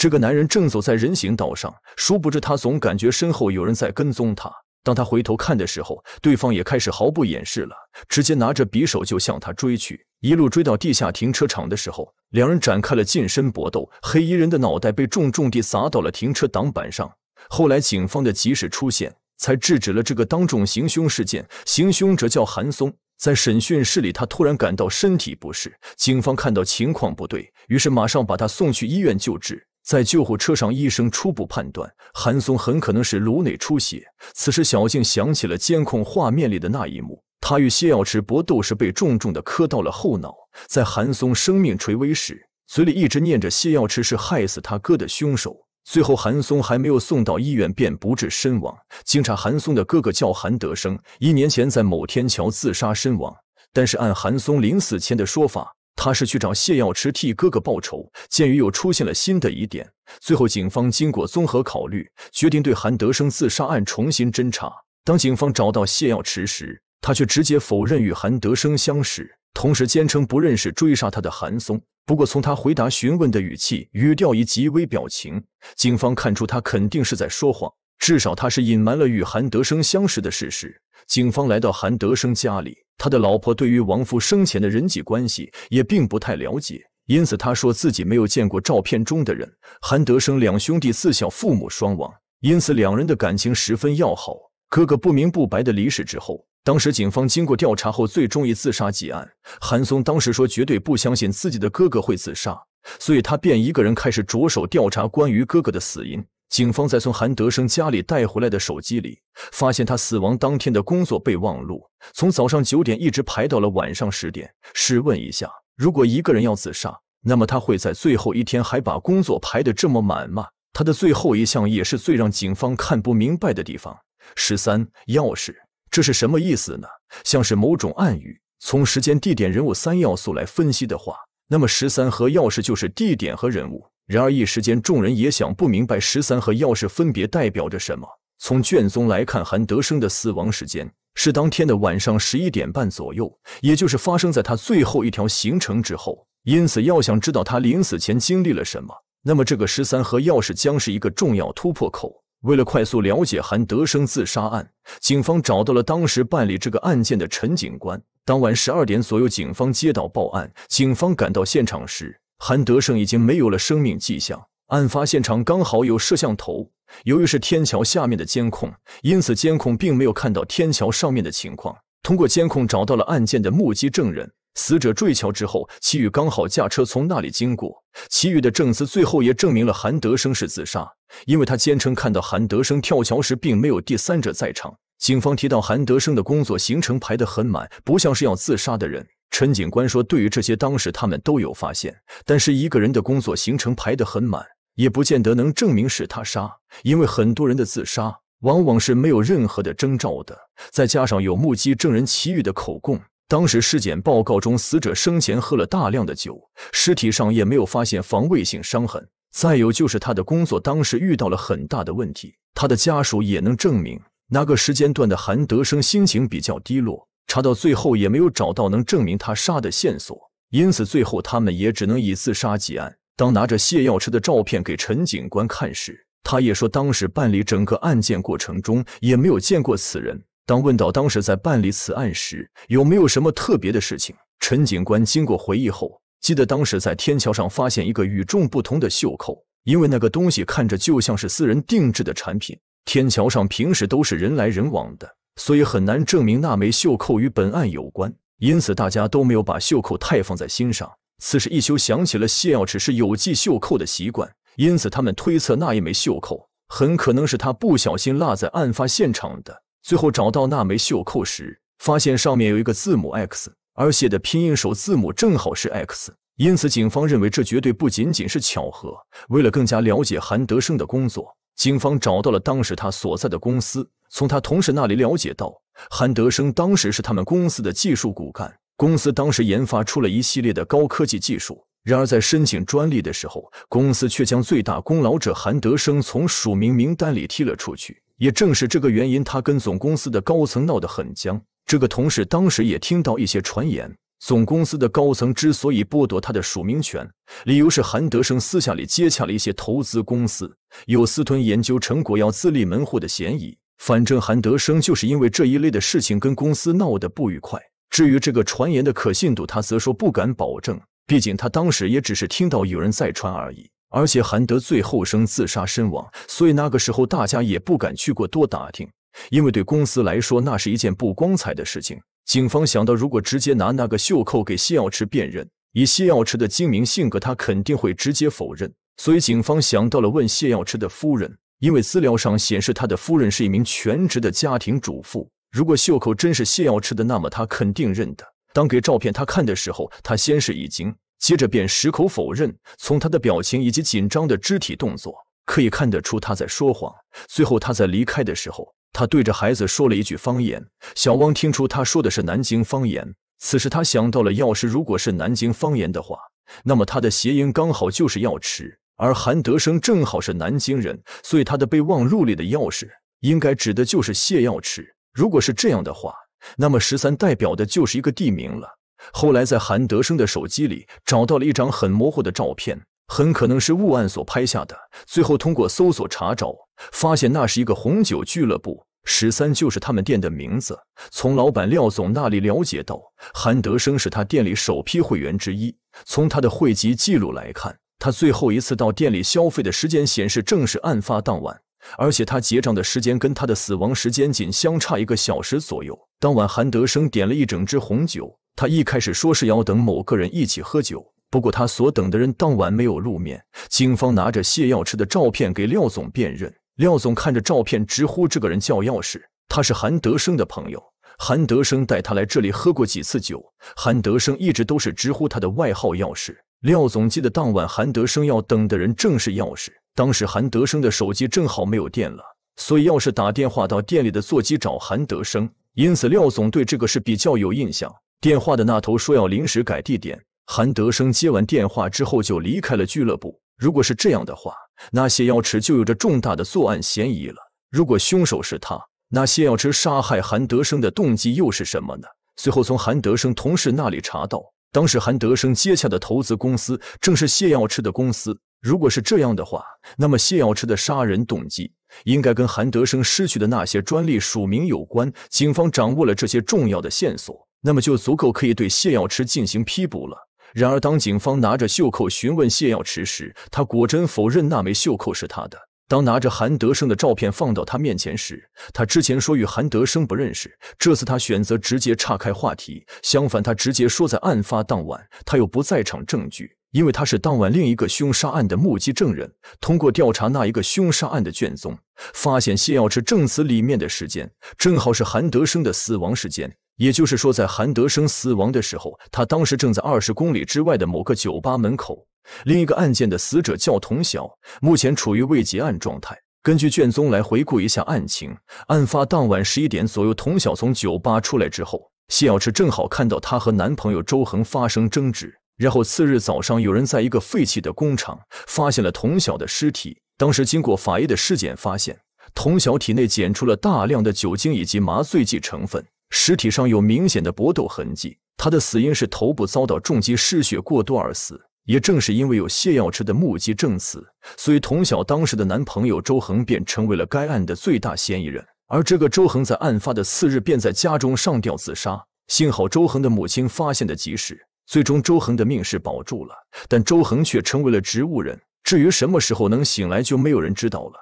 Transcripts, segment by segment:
这个男人正走在人行道上，殊不知他总感觉身后有人在跟踪他。当他回头看的时候，对方也开始毫不掩饰了，直接拿着匕首就向他追去。一路追到地下停车场的时候，两人展开了近身搏斗，黑衣人的脑袋被重重地砸到了停车挡板上。后来，警方的及时出现才制止了这个当众行凶事件。行凶者叫韩松，在审讯室里，他突然感到身体不适，警方看到情况不对，于是马上把他送去医院救治。在救护车上，医生初步判断韩松很可能是颅内出血。此时，小静想起了监控画面里的那一幕：他与谢耀池搏斗时被重重的磕到了后脑。在韩松生命垂危时，嘴里一直念着谢耀池是害死他哥的凶手。最后，韩松还没有送到医院便不治身亡。经查，韩松的哥哥叫韩德生，一年前在某天桥自杀身亡。但是，按韩松临死前的说法。他是去找谢耀池替哥哥报仇。鉴于又出现了新的疑点，最后警方经过综合考虑，决定对韩德生自杀案重新侦查。当警方找到谢耀池时，他却直接否认与韩德生相识，同时坚称不认识追杀他的韩松。不过，从他回答询问的语气、语调以及微表情，警方看出他肯定是在说谎，至少他是隐瞒了与韩德生相识的事实。警方来到韩德生家里，他的老婆对于王夫生前的人际关系也并不太了解，因此他说自己没有见过照片中的人。韩德生两兄弟自小父母双亡，因此两人的感情十分要好。哥哥不明不白的离世之后，当时警方经过调查后，最终以自杀结案。韩松当时说绝对不相信自己的哥哥会自杀，所以他便一个人开始着手调查关于哥哥的死因。警方在从韩德生家里带回来的手机里，发现他死亡当天的工作备忘录，从早上九点一直排到了晚上十点。试问一下，如果一个人要自杀，那么他会在最后一天还把工作排得这么满吗？他的最后一项也是最让警方看不明白的地方：十三钥匙，这是什么意思呢？像是某种暗语。从时间、地点、人物三要素来分析的话。那么十三和钥匙就是地点和人物。然而一时间，众人也想不明白十三和钥匙分别代表着什么。从卷宗来看，韩德生的死亡时间是当天的晚上十一点半左右，也就是发生在他最后一条行程之后。因此，要想知道他临死前经历了什么，那么这个十三和钥匙将是一个重要突破口。为了快速了解韩德生自杀案，警方找到了当时办理这个案件的陈警官。当晚十二点左右，警方接到报案，警方赶到现场时，韩德胜已经没有了生命迹象。案发现场刚好有摄像头，由于是天桥下面的监控，因此监控并没有看到天桥上面的情况。通过监控找到了案件的目击证人。死者坠桥之后，齐宇刚好驾车从那里经过。齐宇的证词最后也证明了韩德生是自杀，因为他坚称看到韩德生跳桥时并没有第三者在场。警方提到，韩德生的工作行程排得很满，不像是要自杀的人。陈警官说：“对于这些当时，他们都有发现，但是一个人的工作行程排得很满，也不见得能证明是他杀，因为很多人的自杀往往是没有任何的征兆的。再加上有目击证人齐宇的口供。”当时尸检报告中，死者生前喝了大量的酒，尸体上也没有发现防卫性伤痕。再有就是他的工作当时遇到了很大的问题，他的家属也能证明那个时间段的韩德生心情比较低落。查到最后也没有找到能证明他杀的线索，因此最后他们也只能以自杀结案。当拿着泻药吃的照片给陈警官看时，他也说当时办理整个案件过程中也没有见过此人。当问到当时在办理此案时有没有什么特别的事情，陈警官经过回忆后，记得当时在天桥上发现一个与众不同的袖扣，因为那个东西看着就像是私人定制的产品。天桥上平时都是人来人往的，所以很难证明那枚袖扣与本案有关，因此大家都没有把袖扣太放在心上。此时一休想起了谢耀只是有系袖扣的习惯，因此他们推测那一枚袖扣很可能是他不小心落在案发现场的。最后找到那枚袖扣时，发现上面有一个字母 X，而写的拼音首字母正好是 X，因此警方认为这绝对不仅仅是巧合。为了更加了解韩德生的工作，警方找到了当时他所在的公司，从他同事那里了解到，韩德生当时是他们公司的技术骨干，公司当时研发出了一系列的高科技技术。然而，在申请专利的时候，公司却将最大功劳者韩德生从署名名单里踢了出去。也正是这个原因，他跟总公司的高层闹得很僵。这个同事当时也听到一些传言，总公司的高层之所以剥夺他的署名权，理由是韩德生私下里接洽了一些投资公司，有私吞研究成果要自立门户的嫌疑。反正韩德生就是因为这一类的事情跟公司闹得不愉快。至于这个传言的可信度，他则说不敢保证。毕竟他当时也只是听到有人在传而已，而且韩德最后生自杀身亡，所以那个时候大家也不敢去过多打听，因为对公司来说那是一件不光彩的事情。警方想到，如果直接拿那个袖扣给谢耀池辨认，以谢耀池的精明性格，他肯定会直接否认。所以警方想到了问谢耀池的夫人，因为资料上显示他的夫人是一名全职的家庭主妇。如果袖扣真是谢耀池的，那么他肯定认得。当给照片他看的时候，他先是一惊。接着便矢口否认。从他的表情以及紧张的肢体动作，可以看得出他在说谎。最后他在离开的时候，他对着孩子说了一句方言。小汪听出他说的是南京方言。此时他想到了钥匙，如果是南京方言的话，那么他的谐音刚好就是要匙，而韩德生正好是南京人，所以他的备忘录里的钥匙应该指的就是泻药匙。如果是这样的话，那么十三代表的就是一个地名了。后来在韩德生的手机里找到了一张很模糊的照片，很可能是物案所拍下的。最后通过搜索查找，发现那是一个红酒俱乐部，十三就是他们店的名字。从老板廖总那里了解到，韩德生是他店里首批会员之一。从他的汇集记录来看，他最后一次到店里消费的时间显示正是案发当晚，而且他结账的时间跟他的死亡时间仅相差一个小时左右。当晚韩德生点了一整支红酒。他一开始说是要等某个人一起喝酒，不过他所等的人当晚没有露面。警方拿着谢耀池的照片给廖总辨认，廖总看着照片直呼这个人叫钥匙，他是韩德生的朋友。韩德生带他来这里喝过几次酒，韩德生一直都是直呼他的外号钥匙。廖总记得当晚韩德生要等的人正是钥匙，当时韩德生的手机正好没有电了，所以钥匙打电话到店里的座机找韩德生，因此廖总对这个事比较有印象。电话的那头说要临时改地点。韩德生接完电话之后就离开了俱乐部。如果是这样的话，那谢耀池就有着重大的作案嫌疑了。如果凶手是他，那谢耀池杀害韩德生的动机又是什么呢？随后从韩德生同事那里查到，当时韩德生接洽的投资公司正是谢耀池的公司。如果是这样的话，那么谢耀池的杀人动机应该跟韩德生失去的那些专利署名有关。警方掌握了这些重要的线索。那么就足够可以对谢耀池进行批捕了。然而，当警方拿着袖扣询问谢耀池时，他果真否认那枚袖扣是他的。当拿着韩德生的照片放到他面前时，他之前说与韩德生不认识，这次他选择直接岔开话题。相反，他直接说在案发当晚，他有不在场证据，因为他是当晚另一个凶杀案的目击证人。通过调查那一个凶杀案的卷宗，发现谢耀池证词里面的时间，正好是韩德生的死亡时间。也就是说，在韩德生死亡的时候，他当时正在二十公里之外的某个酒吧门口。另一个案件的死者叫童小，目前处于未结案状态。根据卷宗来回顾一下案情：案发当晚十一点左右，童小从酒吧出来之后，谢耀池正好看到她和男朋友周恒发生争执。然后次日早上，有人在一个废弃的工厂发现了童小的尸体。当时经过法医的尸检，发现童小体内检出了大量的酒精以及麻醉剂成分。尸体上有明显的搏斗痕迹，他的死因是头部遭到重击，失血过多而死。也正是因为有谢耀驰的目击证词，所以童晓当时的男朋友周恒便成为了该案的最大嫌疑人。而这个周恒在案发的次日便在家中上吊自杀，幸好周恒的母亲发现的及时，最终周恒的命是保住了，但周恒却成为了植物人。至于什么时候能醒来，就没有人知道了。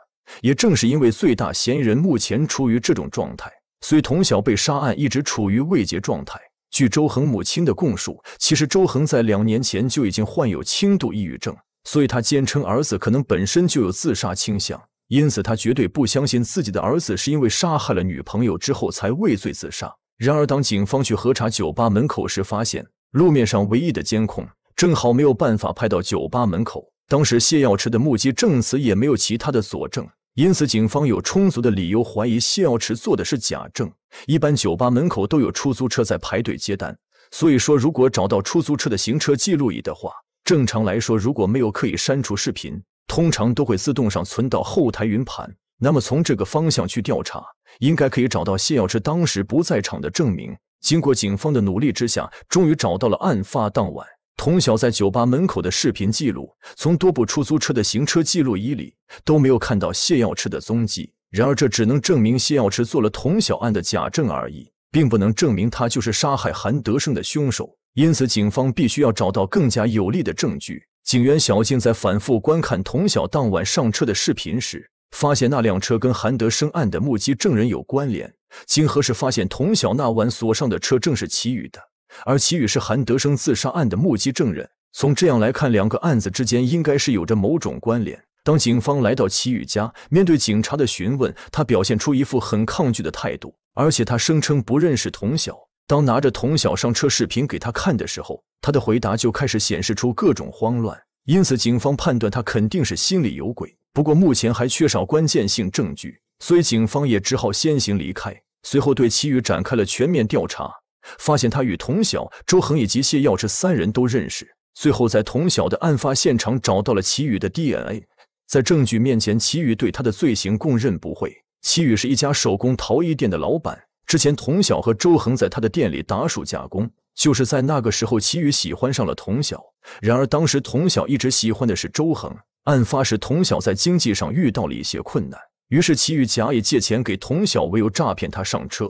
也正是因为最大嫌疑人目前处于这种状态。所以，童小被杀案一直处于未结状态。据周恒母亲的供述，其实周恒在两年前就已经患有轻度抑郁症，所以他坚称儿子可能本身就有自杀倾向，因此他绝对不相信自己的儿子是因为杀害了女朋友之后才畏罪自杀。然而，当警方去核查酒吧门口时，发现路面上唯一的监控正好没有办法拍到酒吧门口。当时谢耀池的目击证词也没有其他的佐证。因此，警方有充足的理由怀疑谢耀池做的是假证。一般酒吧门口都有出租车在排队接单，所以说，如果找到出租车的行车记录仪的话，正常来说，如果没有刻意删除视频，通常都会自动上存到后台云盘。那么，从这个方向去调查，应该可以找到谢耀池当时不在场的证明。经过警方的努力之下，终于找到了案发当晚。童晓在酒吧门口的视频记录，从多部出租车的行车记录仪里都没有看到谢耀池的踪迹。然而，这只能证明谢耀池做了童晓案的假证而已，并不能证明他就是杀害韩德胜的凶手。因此，警方必须要找到更加有力的证据。警员小静在反复观看童晓当晚上车的视频时，发现那辆车跟韩德生案的目击证人有关联。经核实，发现童晓那晚所上的车正是齐宇的。而祁宇是韩德生自杀案的目击证人，从这样来看，两个案子之间应该是有着某种关联。当警方来到祁宇家，面对警察的询问，他表现出一副很抗拒的态度，而且他声称不认识童晓。当拿着童晓上车视频给他看的时候，他的回答就开始显示出各种慌乱，因此警方判断他肯定是心里有鬼。不过目前还缺少关键性证据，所以警方也只好先行离开。随后对祁宇展开了全面调查。发现他与童晓、周恒以及谢耀这三人都认识。最后，在童晓的案发现场找到了齐宇的 DNA。在证据面前，齐宇对他的罪行供认不讳。齐宇是一家手工陶艺店的老板，之前童晓和周恒在他的店里打暑假工。就是在那个时候，齐宇喜欢上了童晓。然而，当时童晓一直喜欢的是周恒。案发时，童晓在经济上遇到了一些困难，于是齐宇假以借钱给童晓为由，诈骗他上车。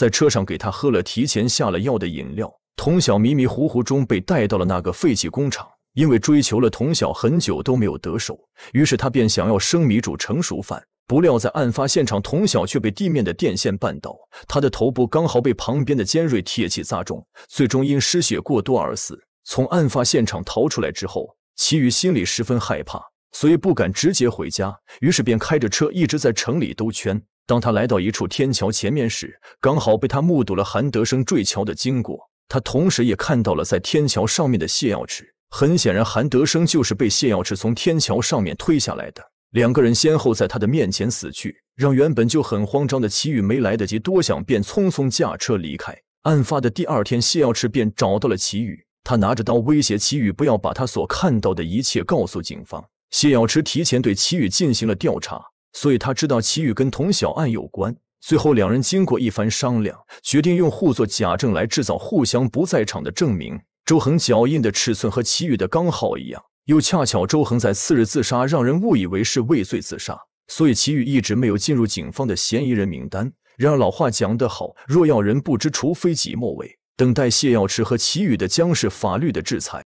在车上给他喝了提前下了药的饮料，童小迷迷糊糊中被带到了那个废弃工厂。因为追求了童小很久都没有得手，于是他便想要生米煮成熟饭。不料在案发现场，童小却被地面的电线绊倒，他的头部刚好被旁边的尖锐铁器砸中，最终因失血过多而死。从案发现场逃出来之后，齐宇心里十分害怕，所以不敢直接回家，于是便开着车一直在城里兜圈。当他来到一处天桥前面时，刚好被他目睹了韩德生坠桥的经过。他同时也看到了在天桥上面的谢耀池。很显然，韩德生就是被谢耀池从天桥上面推下来的。两个人先后在他的面前死去，让原本就很慌张的齐雨没来得及多想，便匆匆驾车离开。案发的第二天，谢耀池便找到了齐雨，他拿着刀威胁齐雨不要把他所看到的一切告诉警方。谢耀池提前对齐雨进行了调查。所以他知道祁宇跟童小岸有关，最后两人经过一番商量，决定用互作假证来制造互相不在场的证明。周恒脚印的尺寸和祁宇的刚好一样，又恰巧周恒在次日自杀，让人误以为是畏罪自杀，所以祁宇一直没有进入警方的嫌疑人名单。然而老话讲得好，若要人不知，除非己莫为。等待谢耀池和祁宇的将是法律的制裁。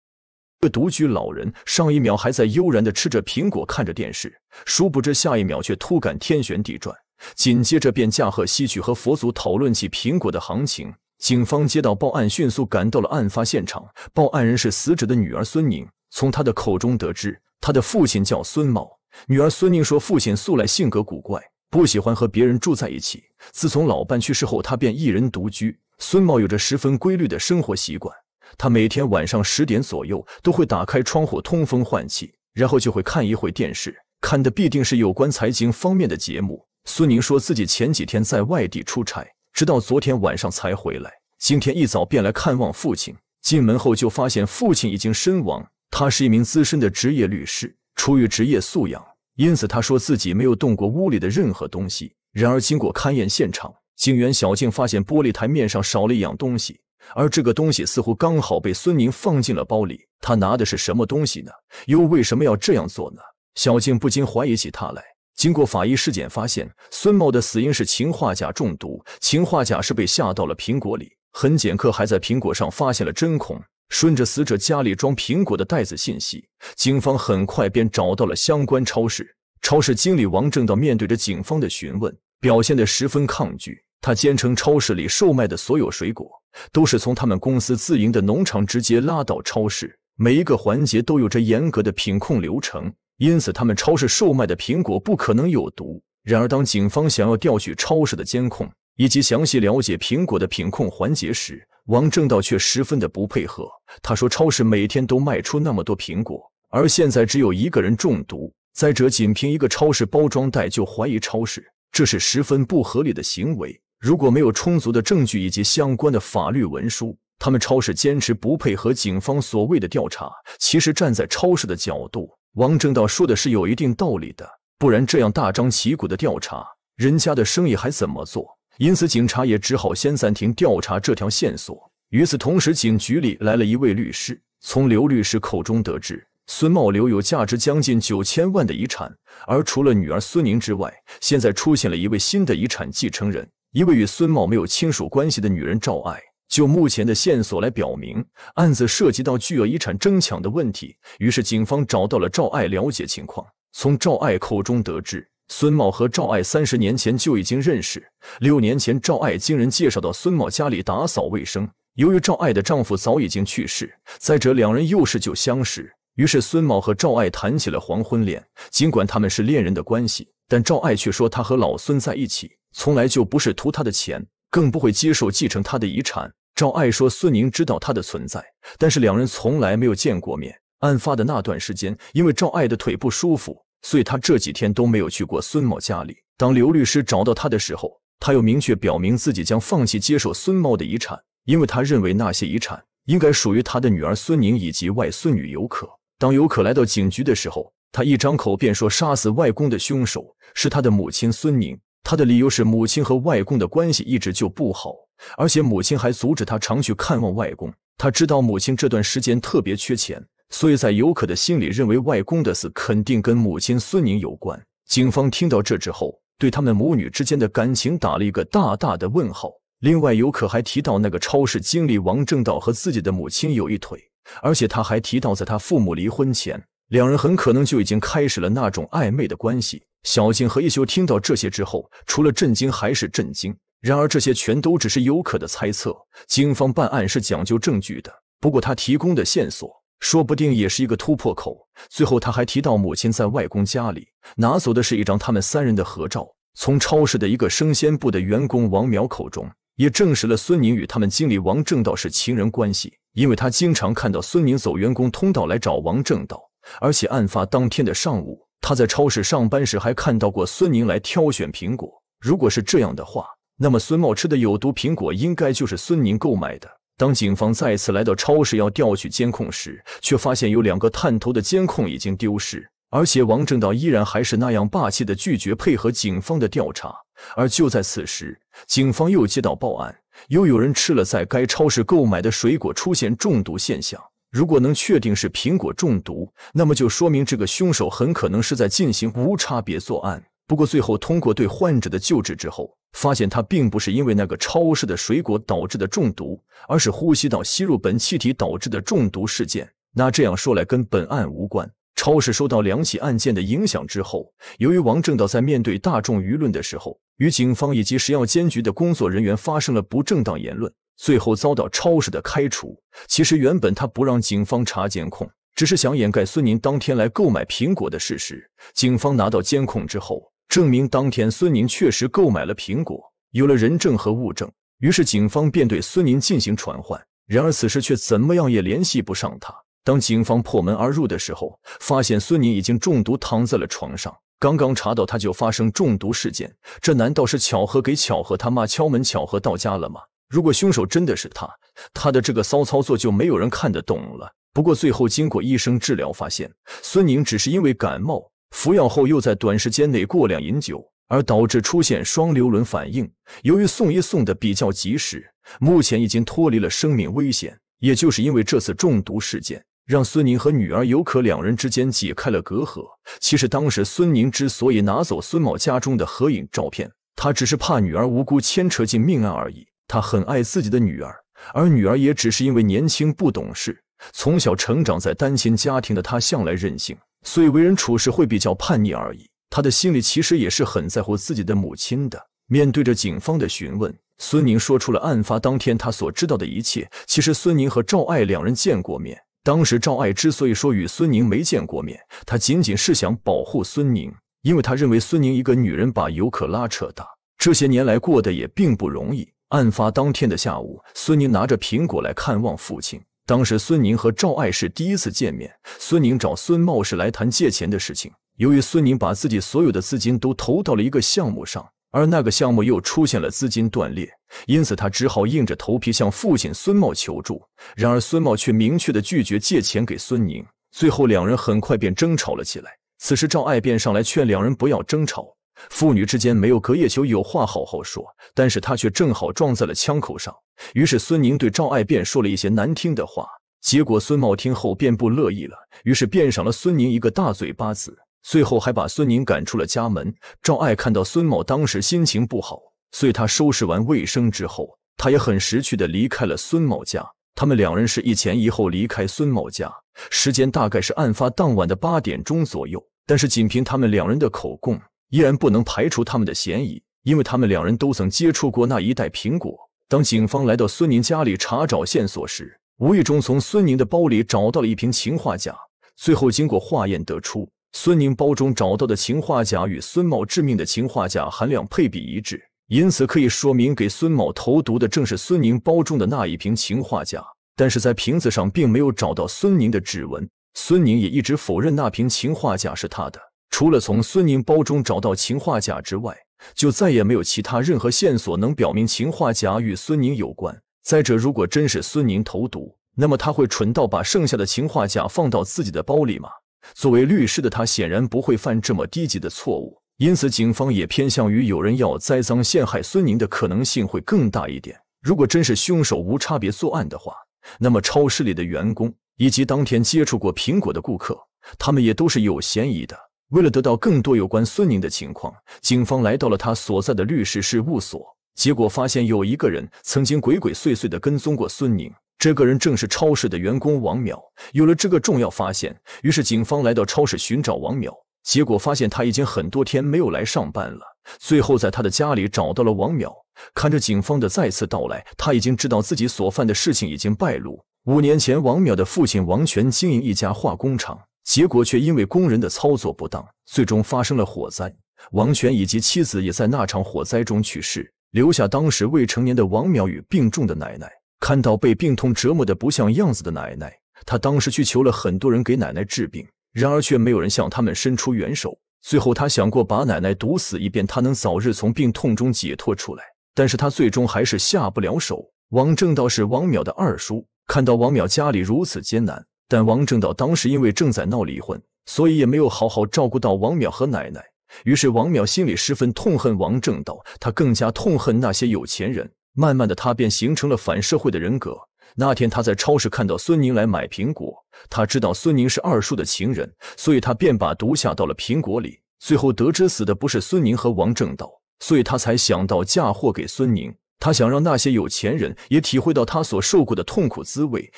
个独居老人，上一秒还在悠然地吃着苹果，看着电视，殊不知下一秒却突感天旋地转，紧接着便驾鹤西去，和佛祖讨论起苹果的行情。警方接到报案，迅速赶到了案发现场。报案人是死者的女儿孙宁。从她的口中得知，她的父亲叫孙茂。女儿孙宁说，父亲素来性格古怪，不喜欢和别人住在一起。自从老伴去世后，他便一人独居。孙茂有着十分规律的生活习惯。他每天晚上十点左右都会打开窗户通风换气，然后就会看一会电视，看的必定是有关财经方面的节目。孙宁说自己前几天在外地出差，直到昨天晚上才回来。今天一早便来看望父亲，进门后就发现父亲已经身亡。他是一名资深的职业律师，出于职业素养，因此他说自己没有动过屋里的任何东西。然而，经过勘验现场，警员小静发现玻璃台面上少了一样东西。而这个东西似乎刚好被孙宁放进了包里，他拿的是什么东西呢？又为什么要这样做呢？小静不禁怀疑起他来。经过法医尸检，发现孙某的死因是氰化钾中毒，氰化钾是被下到了苹果里。痕检科还在苹果上发现了针孔。顺着死者家里装苹果的袋子信息，警方很快便找到了相关超市。超市经理王正道面对着警方的询问，表现的十分抗拒。他坚称，超市里售卖的所有水果都是从他们公司自营的农场直接拉到超市，每一个环节都有着严格的品控流程，因此他们超市售卖的苹果不可能有毒。然而，当警方想要调取超市的监控以及详细了解苹果的品控环节时，王正道却十分的不配合。他说：“超市每天都卖出那么多苹果，而现在只有一个人中毒，再者，仅凭一个超市包装袋就怀疑超市，这是十分不合理的行为。”如果没有充足的证据以及相关的法律文书，他们超市坚持不配合警方所谓的调查。其实站在超市的角度，王正道说的是有一定道理的，不然这样大张旗鼓的调查，人家的生意还怎么做？因此，警察也只好先暂停调查这条线索。与此同时，警局里来了一位律师。从刘律师口中得知，孙茂留有价值将近九千万的遗产，而除了女儿孙宁之外，现在出现了一位新的遗产继承人。一位与孙某没有亲属关系的女人赵爱，就目前的线索来表明，案子涉及到巨额遗产争抢的问题。于是警方找到了赵爱了解情况。从赵爱口中得知，孙某和赵爱三十年前就已经认识。六年前，赵爱经人介绍到孙某家里打扫卫生。由于赵爱的丈夫早已经去世，再者两人又是旧相识，于是孙某和赵爱谈起了黄昏恋。尽管他们是恋人的关系，但赵爱却说她和老孙在一起。从来就不是图他的钱，更不会接受继承他的遗产。赵爱说，孙宁知道他的存在，但是两人从来没有见过面。案发的那段时间，因为赵爱的腿不舒服，所以他这几天都没有去过孙某家里。当刘律师找到他的时候，他又明确表明自己将放弃接受孙某的遗产，因为他认为那些遗产应该属于他的女儿孙宁以及外孙女尤可。当尤可来到警局的时候，他一张口便说，杀死外公的凶手是他的母亲孙宁。他的理由是，母亲和外公的关系一直就不好，而且母亲还阻止他常去看望外公。他知道母亲这段时间特别缺钱，所以在尤可的心里认为外公的死肯定跟母亲孙宁有关。警方听到这之后，对他们母女之间的感情打了一个大大的问号。另外，尤可还提到那个超市经理王正道和自己的母亲有一腿，而且他还提到，在他父母离婚前，两人很可能就已经开始了那种暧昧的关系。小静和一休听到这些之后，除了震惊还是震惊。然而，这些全都只是游可的猜测。警方办案是讲究证据的，不过他提供的线索说不定也是一个突破口。最后，他还提到母亲在外公家里拿走的是一张他们三人的合照。从超市的一个生鲜部的员工王苗口中，也证实了孙宁与他们经理王正道是情人关系，因为他经常看到孙宁走员工通道来找王正道，而且案发当天的上午。他在超市上班时还看到过孙宁来挑选苹果。如果是这样的话，那么孙茂吃的有毒苹果应该就是孙宁购买的。当警方再次来到超市要调取监控时，却发现有两个探头的监控已经丢失，而且王正道依然还是那样霸气的拒绝配合警方的调查。而就在此时，警方又接到报案，又有人吃了在该超市购买的水果出现中毒现象。如果能确定是苹果中毒，那么就说明这个凶手很可能是在进行无差别作案。不过，最后通过对患者的救治之后，发现他并不是因为那个超市的水果导致的中毒，而是呼吸道吸入苯气体导致的中毒事件。那这样说来，跟本案无关。超市受到两起案件的影响之后，由于王正道在面对大众舆论的时候，与警方以及食药监局的工作人员发生了不正当言论。最后遭到超市的开除。其实原本他不让警方查监控，只是想掩盖孙宁当天来购买苹果的事实。警方拿到监控之后，证明当天孙宁确实购买了苹果。有了人证和物证，于是警方便对孙宁进行传唤。然而此时却怎么样也联系不上他。当警方破门而入的时候，发现孙宁已经中毒躺在了床上。刚刚查到他就发生中毒事件，这难道是巧合？给巧合他妈敲门，巧合到家了吗？如果凶手真的是他，他的这个骚操作就没有人看得懂了。不过最后经过医生治疗，发现孙宁只是因为感冒服药后又在短时间内过量饮酒，而导致出现双硫仑反应。由于送医送的比较及时，目前已经脱离了生命危险。也就是因为这次中毒事件，让孙宁和女儿尤可两人之间解开了隔阂。其实当时孙宁之所以拿走孙某家中的合影照片，他只是怕女儿无辜牵扯进命案而已。他很爱自己的女儿，而女儿也只是因为年轻不懂事。从小成长在单亲家庭的他，向来任性，所以为人处事会比较叛逆而已。他的心里其实也是很在乎自己的母亲的。面对着警方的询问，孙宁说出了案发当天他所知道的一切。其实孙宁和赵爱两人见过面，当时赵爱之所以说与孙宁没见过面，他仅仅是想保护孙宁，因为他认为孙宁一个女人把游客拉扯大，这些年来过得也并不容易。案发当天的下午，孙宁拿着苹果来看望父亲。当时，孙宁和赵爱是第一次见面。孙宁找孙茂是来谈借钱的事情。由于孙宁把自己所有的资金都投到了一个项目上，而那个项目又出现了资金断裂，因此他只好硬着头皮向父亲孙茂求助。然而，孙茂却明确的拒绝借钱给孙宁。最后，两人很快便争吵了起来。此时，赵爱便上来劝两人不要争吵。父女之间没有隔夜仇，有话好好说，但是他却正好撞在了枪口上。于是孙宁对赵爱便说了一些难听的话，结果孙茂听后便不乐意了，于是便赏了孙宁一个大嘴巴子，最后还把孙宁赶出了家门。赵爱看到孙茂当时心情不好，所以他收拾完卫生之后，他也很识趣的离开了孙茂家。他们两人是一前一后离开孙茂家，时间大概是案发当晚的八点钟左右。但是仅凭他们两人的口供。依然不能排除他们的嫌疑，因为他们两人都曾接触过那一袋苹果。当警方来到孙宁家里查找线索时，无意中从孙宁的包里找到了一瓶氰化钾。最后经过化验得出，孙宁包中找到的氰化钾与孙某致命的氰化钾含量配比一致，因此可以说明给孙某投毒的正是孙宁包中的那一瓶氰化钾。但是在瓶子上并没有找到孙宁的指纹，孙宁也一直否认那瓶氰化钾是他的。除了从孙宁包中找到氰化钾之外，就再也没有其他任何线索能表明氰化钾与孙宁有关。再者，如果真是孙宁投毒，那么他会蠢到把剩下的氰化钾放到自己的包里吗？作为律师的他，显然不会犯这么低级的错误。因此，警方也偏向于有人要栽赃陷害孙宁的可能性会更大一点。如果真是凶手无差别作案的话，那么超市里的员工以及当天接触过苹果的顾客，他们也都是有嫌疑的。为了得到更多有关孙宁的情况，警方来到了他所在的律师事务所，结果发现有一个人曾经鬼鬼祟祟地跟踪过孙宁，这个人正是超市的员工王淼。有了这个重要发现，于是警方来到超市寻找王淼，结果发现他已经很多天没有来上班了。最后，在他的家里找到了王淼。看着警方的再次到来，他已经知道自己所犯的事情已经败露。五年前，王淼的父亲王权经营一家化工厂。结果却因为工人的操作不当，最终发生了火灾。王权以及妻子也在那场火灾中去世，留下当时未成年的王淼与病重的奶奶。看到被病痛折磨的不像样子的奶奶，他当时去求了很多人给奶奶治病，然而却没有人向他们伸出援手。最后，他想过把奶奶毒死一遍，他能早日从病痛中解脱出来，但是他最终还是下不了手。王正道是王淼的二叔，看到王淼家里如此艰难。但王正道当时因为正在闹离婚，所以也没有好好照顾到王淼和奶奶。于是王淼心里十分痛恨王正道，他更加痛恨那些有钱人。慢慢的，他便形成了反社会的人格。那天他在超市看到孙宁来买苹果，他知道孙宁是二叔的情人，所以他便把毒下到了苹果里。最后得知死的不是孙宁和王正道，所以他才想到嫁祸给孙宁。他想让那些有钱人也体会到他所受过的痛苦滋味。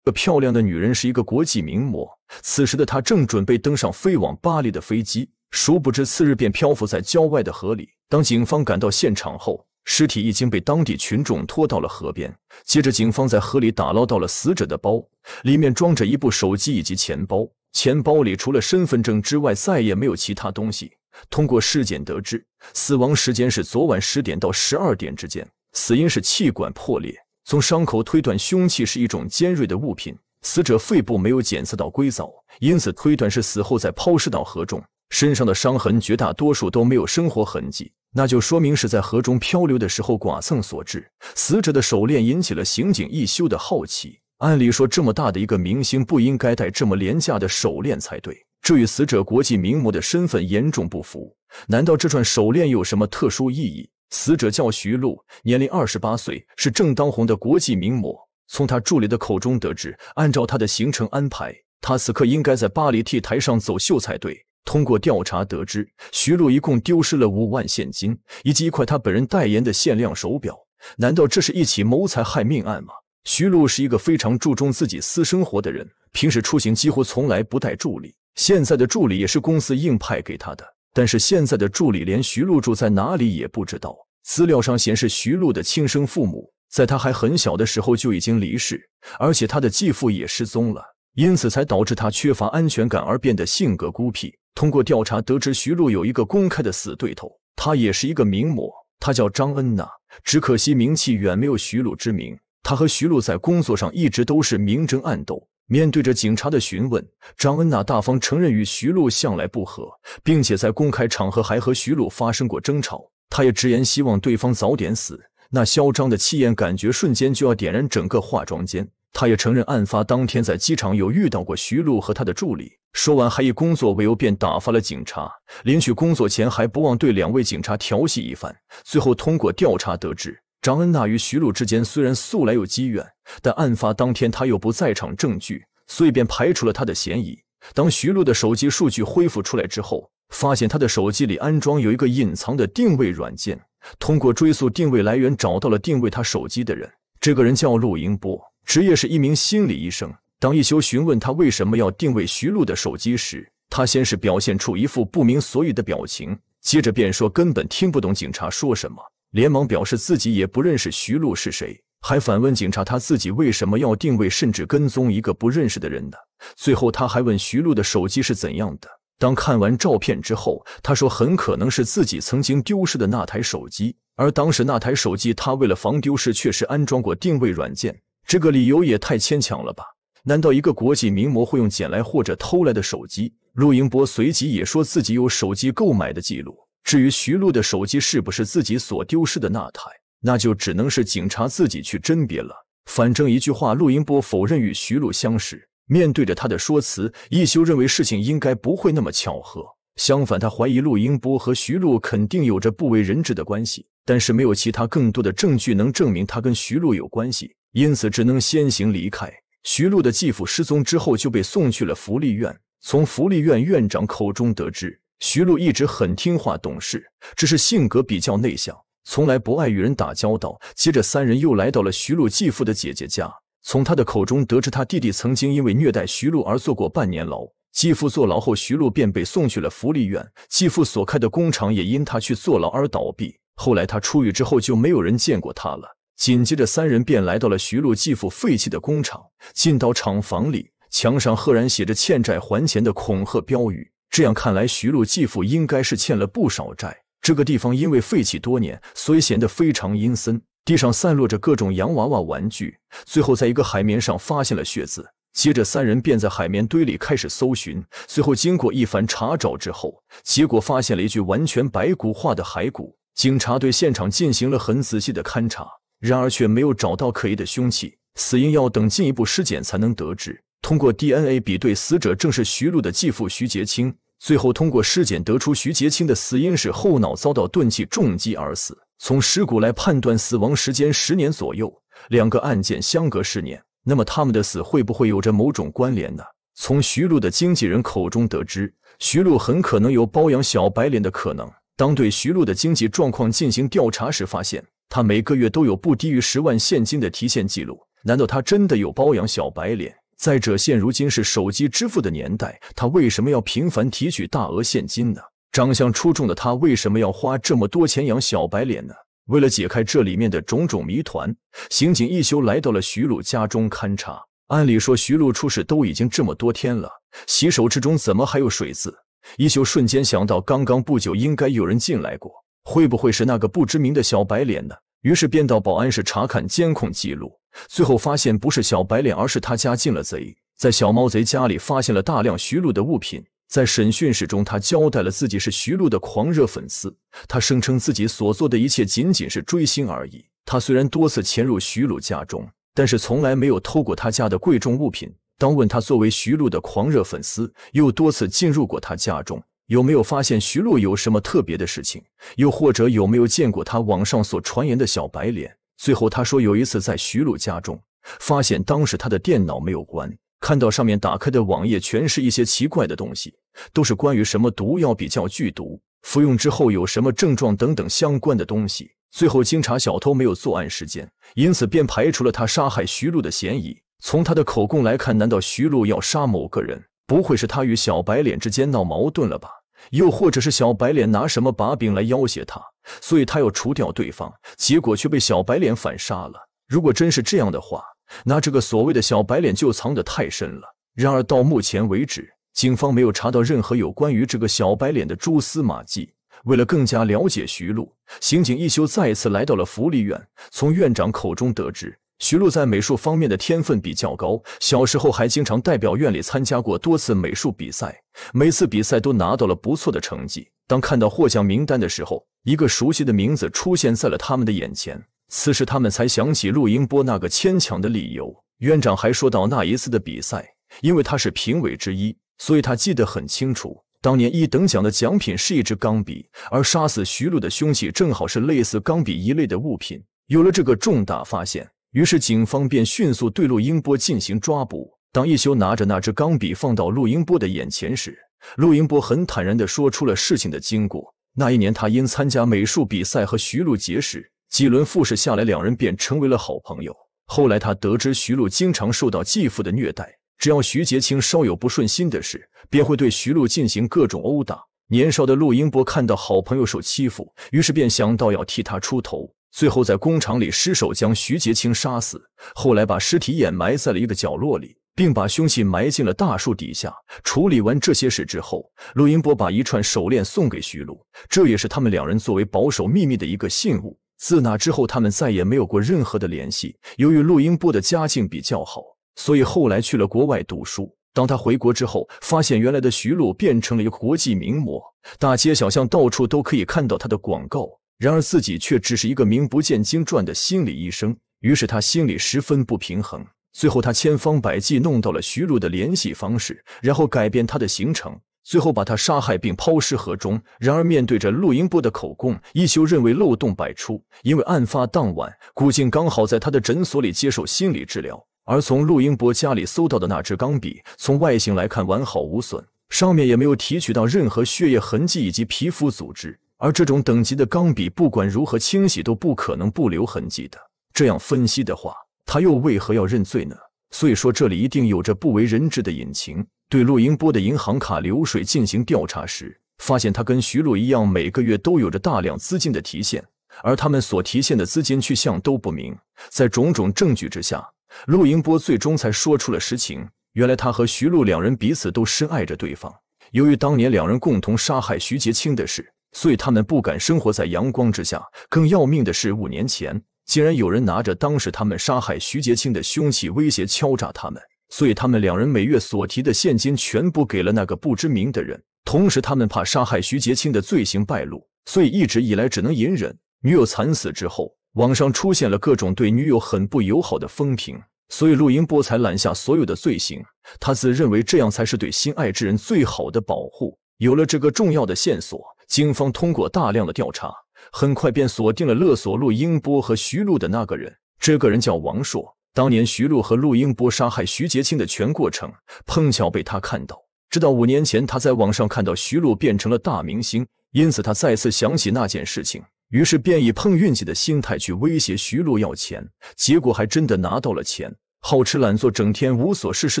个漂亮的女人是一个国际名模，此时的她正准备登上飞往巴黎的飞机，殊不知次日便漂浮在郊外的河里。当警方赶到现场后，尸体已经被当地群众拖到了河边。接着，警方在河里打捞到了死者的包，里面装着一部手机以及钱包，钱包里除了身份证之外，再也没有其他东西。通过尸检得知，死亡时间是昨晚十点到十二点之间，死因是气管破裂。从伤口推断，凶器是一种尖锐的物品。死者肺部没有检测到硅藻，因此推断是死后再抛尸到河中。身上的伤痕绝大多数都没有生活痕迹，那就说明是在河中漂流的时候剐蹭所致。死者的手链引起了刑警一休的好奇。按理说，这么大的一个明星不应该戴这么廉价的手链才对，这与死者国际名模的身份严重不符。难道这串手链有什么特殊意义？死者叫徐璐，年龄二十八岁，是正当红的国际名模。从他助理的口中得知，按照他的行程安排，他此刻应该在巴黎 T 台上走秀才对。通过调查得知，徐璐一共丢失了五万现金以及一块他本人代言的限量手表。难道这是一起谋财害命案吗？徐璐是一个非常注重自己私生活的人，平时出行几乎从来不带助理，现在的助理也是公司硬派给他的。但是现在的助理连徐璐住在哪里也不知道。资料上显示，徐璐的亲生父母在她还很小的时候就已经离世，而且她的继父也失踪了，因此才导致她缺乏安全感而变得性格孤僻。通过调查得知，徐璐有一个公开的死对头，他也是一个名模，他叫张恩娜。只可惜名气远没有徐璐之名。他和徐璐在工作上一直都是明争暗斗。面对着警察的询问，张恩娜大方承认与徐璐向来不和，并且在公开场合还和徐璐发生过争吵。她也直言希望对方早点死。那嚣张的气焰，感觉瞬间就要点燃整个化妆间。她也承认案发当天在机场有遇到过徐璐和他的助理。说完，还以工作为由便打发了警察。领取工作前，还不忘对两位警察调戏一番。最后，通过调查得知。张恩娜与徐璐之间虽然素来有积怨，但案发当天她又不在场，证据，所以便排除了她的嫌疑。当徐璐的手机数据恢复出来之后，发现她的手机里安装有一个隐藏的定位软件，通过追溯定位来源，找到了定位她手机的人。这个人叫陆英波，职业是一名心理医生。当一休询问他为什么要定位徐璐的手机时，他先是表现出一副不明所以的表情，接着便说根本听不懂警察说什么。连忙表示自己也不认识徐璐是谁，还反问警察他自己为什么要定位甚至跟踪一个不认识的人呢？最后他还问徐璐的手机是怎样的。当看完照片之后，他说很可能是自己曾经丢失的那台手机，而当时那台手机他为了防丢失确实安装过定位软件。这个理由也太牵强了吧？难道一个国际名模会用捡来或者偷来的手机？陆英波随即也说自己有手机购买的记录。至于徐璐的手机是不是自己所丢失的那台，那就只能是警察自己去甄别了。反正一句话，陆英波否认与徐璐相识。面对着他的说辞，一休认为事情应该不会那么巧合。相反，他怀疑陆英波和徐璐肯定有着不为人知的关系，但是没有其他更多的证据能证明他跟徐璐有关系，因此只能先行离开。徐璐的继父失踪之后就被送去了福利院，从福利院院长口中得知。徐璐一直很听话懂事，只是性格比较内向，从来不爱与人打交道。接着，三人又来到了徐璐继父的姐姐家，从他的口中得知，他弟弟曾经因为虐待徐璐而坐过半年牢。继父坐牢后，徐璐便被送去了福利院，继父所开的工厂也因他去坐牢而倒闭。后来他出狱之后，就没有人见过他了。紧接着，三人便来到了徐璐继父废弃的工厂，进到厂房里，墙上赫然写着“欠债还钱”的恐吓标语。这样看来，徐璐继父应该是欠了不少债。这个地方因为废弃多年，所以显得非常阴森。地上散落着各种洋娃娃、玩具。最后，在一个海绵上发现了血渍。接着，三人便在海绵堆里开始搜寻。最后，经过一番查找之后，结果发现了一具完全白骨化的骸骨。警察对现场进行了很仔细的勘查，然而却没有找到可疑的凶器。死因要等进一步尸检才能得知。通过 DNA 比对，死者正是徐璐的继父徐杰清。最后通过尸检得出，徐杰清的死因是后脑遭到钝器重击而死。从尸骨来判断，死亡时间十年左右。两个案件相隔十年，那么他们的死会不会有着某种关联呢？从徐璐的经纪人口中得知，徐璐很可能有包养小白脸的可能。当对徐璐的经济状况进行调查时，发现他每个月都有不低于十万现金的提现记录。难道他真的有包养小白脸？再者，现如今是手机支付的年代，他为什么要频繁提取大额现金呢？长相出众的他，为什么要花这么多钱养小白脸呢？为了解开这里面的种种谜团，刑警一休来到了徐璐家中勘察。按理说，徐璐出事都已经这么多天了，洗手池中怎么还有水渍？一休瞬间想到，刚刚不久应该有人进来过，会不会是那个不知名的小白脸呢？于是便到保安室查看监控记录。最后发现不是小白脸，而是他家进了贼。在小猫贼家里发现了大量徐璐的物品。在审讯室中，他交代了自己是徐璐的狂热粉丝。他声称自己所做的一切仅仅是追星而已。他虽然多次潜入徐璐家中，但是从来没有偷过他家的贵重物品。当问他作为徐璐的狂热粉丝，又多次进入过他家中，有没有发现徐璐有什么特别的事情，又或者有没有见过他网上所传言的小白脸？最后，他说有一次在徐露家中发现，当时他的电脑没有关，看到上面打开的网页全是一些奇怪的东西，都是关于什么毒药比较剧毒、服用之后有什么症状等等相关的东西。最后经查，小偷没有作案时间，因此便排除了他杀害徐露的嫌疑。从他的口供来看，难道徐露要杀某个人？不会是他与小白脸之间闹矛盾了吧？又或者是小白脸拿什么把柄来要挟他？所以，他要除掉对方，结果却被小白脸反杀了。如果真是这样的话，那这个所谓的小白脸就藏得太深了。然而，到目前为止，警方没有查到任何有关于这个小白脸的蛛丝马迹。为了更加了解徐璐，刑警一休再一次来到了福利院，从院长口中得知，徐璐在美术方面的天分比较高，小时候还经常代表院里参加过多次美术比赛，每次比赛都拿到了不错的成绩。当看到获奖名单的时候，一个熟悉的名字出现在了他们的眼前。此时，他们才想起陆英波那个牵强的理由。院长还说到那一次的比赛，因为他是评委之一，所以他记得很清楚。当年一等奖的奖品是一支钢笔，而杀死徐璐的凶器正好是类似钢笔一类的物品。有了这个重大发现，于是警方便迅速对陆英波进行抓捕。当一休拿着那支钢笔放到陆英波的眼前时，陆英波很坦然地说出了事情的经过。那一年，他因参加美术比赛和徐璐结识，几轮复试下来，两人便成为了好朋友。后来，他得知徐璐经常受到继父的虐待，只要徐杰清稍有不顺心的事，便会对徐璐进行各种殴打。年少的陆英波看到好朋友受欺负，于是便想到要替他出头，最后在工厂里失手将徐杰清杀死，后来把尸体掩埋在了一个角落里。并把凶器埋进了大树底下。处理完这些事之后，陆英波把一串手链送给徐璐，这也是他们两人作为保守秘密的一个信物。自那之后，他们再也没有过任何的联系。由于陆英波的家境比较好，所以后来去了国外读书。当他回国之后，发现原来的徐璐变成了一个国际名模，大街小巷到处都可以看到他的广告，然而自己却只是一个名不见经传的心理医生，于是他心里十分不平衡。最后，他千方百计弄到了徐璐的联系方式，然后改变她的行程，最后把她杀害并抛尸河中。然而，面对着陆英波的口供，一休认为漏洞百出，因为案发当晚，顾静刚好在他的诊所里接受心理治疗。而从陆英波家里搜到的那支钢笔，从外形来看完好无损，上面也没有提取到任何血液痕迹以及皮肤组织。而这种等级的钢笔，不管如何清洗，都不可能不留痕迹的。这样分析的话。他又为何要认罪呢？所以说，这里一定有着不为人知的隐情。对陆英波的银行卡流水进行调查时，发现他跟徐璐一样，每个月都有着大量资金的提现，而他们所提现的资金去向都不明。在种种证据之下，陆英波最终才说出了实情。原来，他和徐璐两人彼此都深爱着对方。由于当年两人共同杀害徐杰清的事，所以他们不敢生活在阳光之下。更要命的是，五年前。竟然有人拿着当时他们杀害徐杰清的凶器威胁敲诈他们，所以他们两人每月所提的现金全部给了那个不知名的人。同时，他们怕杀害徐杰清的罪行败露，所以一直以来只能隐忍。女友惨死之后，网上出现了各种对女友很不友好的风评，所以陆英波才揽下所有的罪行。他自认为这样才是对心爱之人最好的保护。有了这个重要的线索，警方通过大量的调查。很快便锁定了勒索陆英波和徐璐的那个人，这个人叫王硕。当年徐璐和陆英波杀害徐杰清的全过程，碰巧被他看到。直到五年前，他在网上看到徐璐变成了大明星，因此他再次想起那件事情，于是便以碰运气的心态去威胁徐璐要钱，结果还真的拿到了钱。好吃懒做、整天无所事事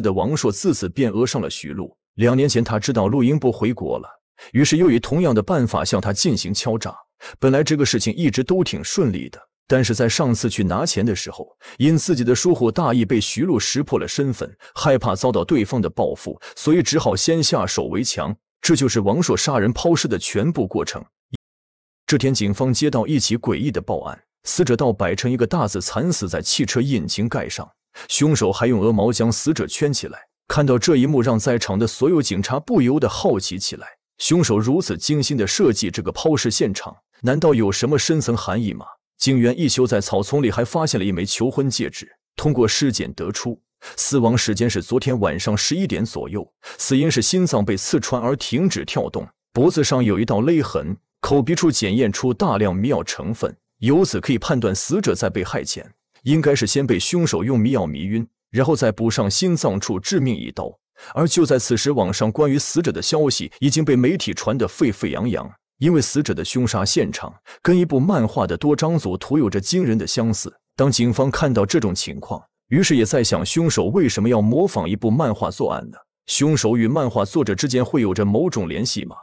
的王硕，自此便讹上了徐璐。两年前，他知道陆英波回国了，于是又以同样的办法向他进行敲诈。本来这个事情一直都挺顺利的，但是在上次去拿钱的时候，因自己的疏忽大意被徐璐识破了身份，害怕遭到对方的报复，所以只好先下手为强。这就是王硕杀人抛尸的全部过程。这天，警方接到一起诡异的报案，死者倒摆成一个大字，惨死在汽车引擎盖上，凶手还用鹅毛将死者圈起来。看到这一幕，让在场的所有警察不由得好奇起来。凶手如此精心的设计这个抛尸现场。难道有什么深层含义吗？警员一休在草丛里还发现了一枚求婚戒指。通过尸检得出，死亡时间是昨天晚上十一点左右，死因是心脏被刺穿而停止跳动，脖子上有一道勒痕，口鼻处检验出大量迷药成分。由此可以判断，死者在被害前应该是先被凶手用迷药迷晕，然后再补上心脏处致命一刀。而就在此时，网上关于死者的消息已经被媒体传得沸沸扬扬。因为死者的凶杀现场跟一部漫画的多张组图有着惊人的相似。当警方看到这种情况，于是也在想：凶手为什么要模仿一部漫画作案呢？凶手与漫画作者之间会有着某种联系吗？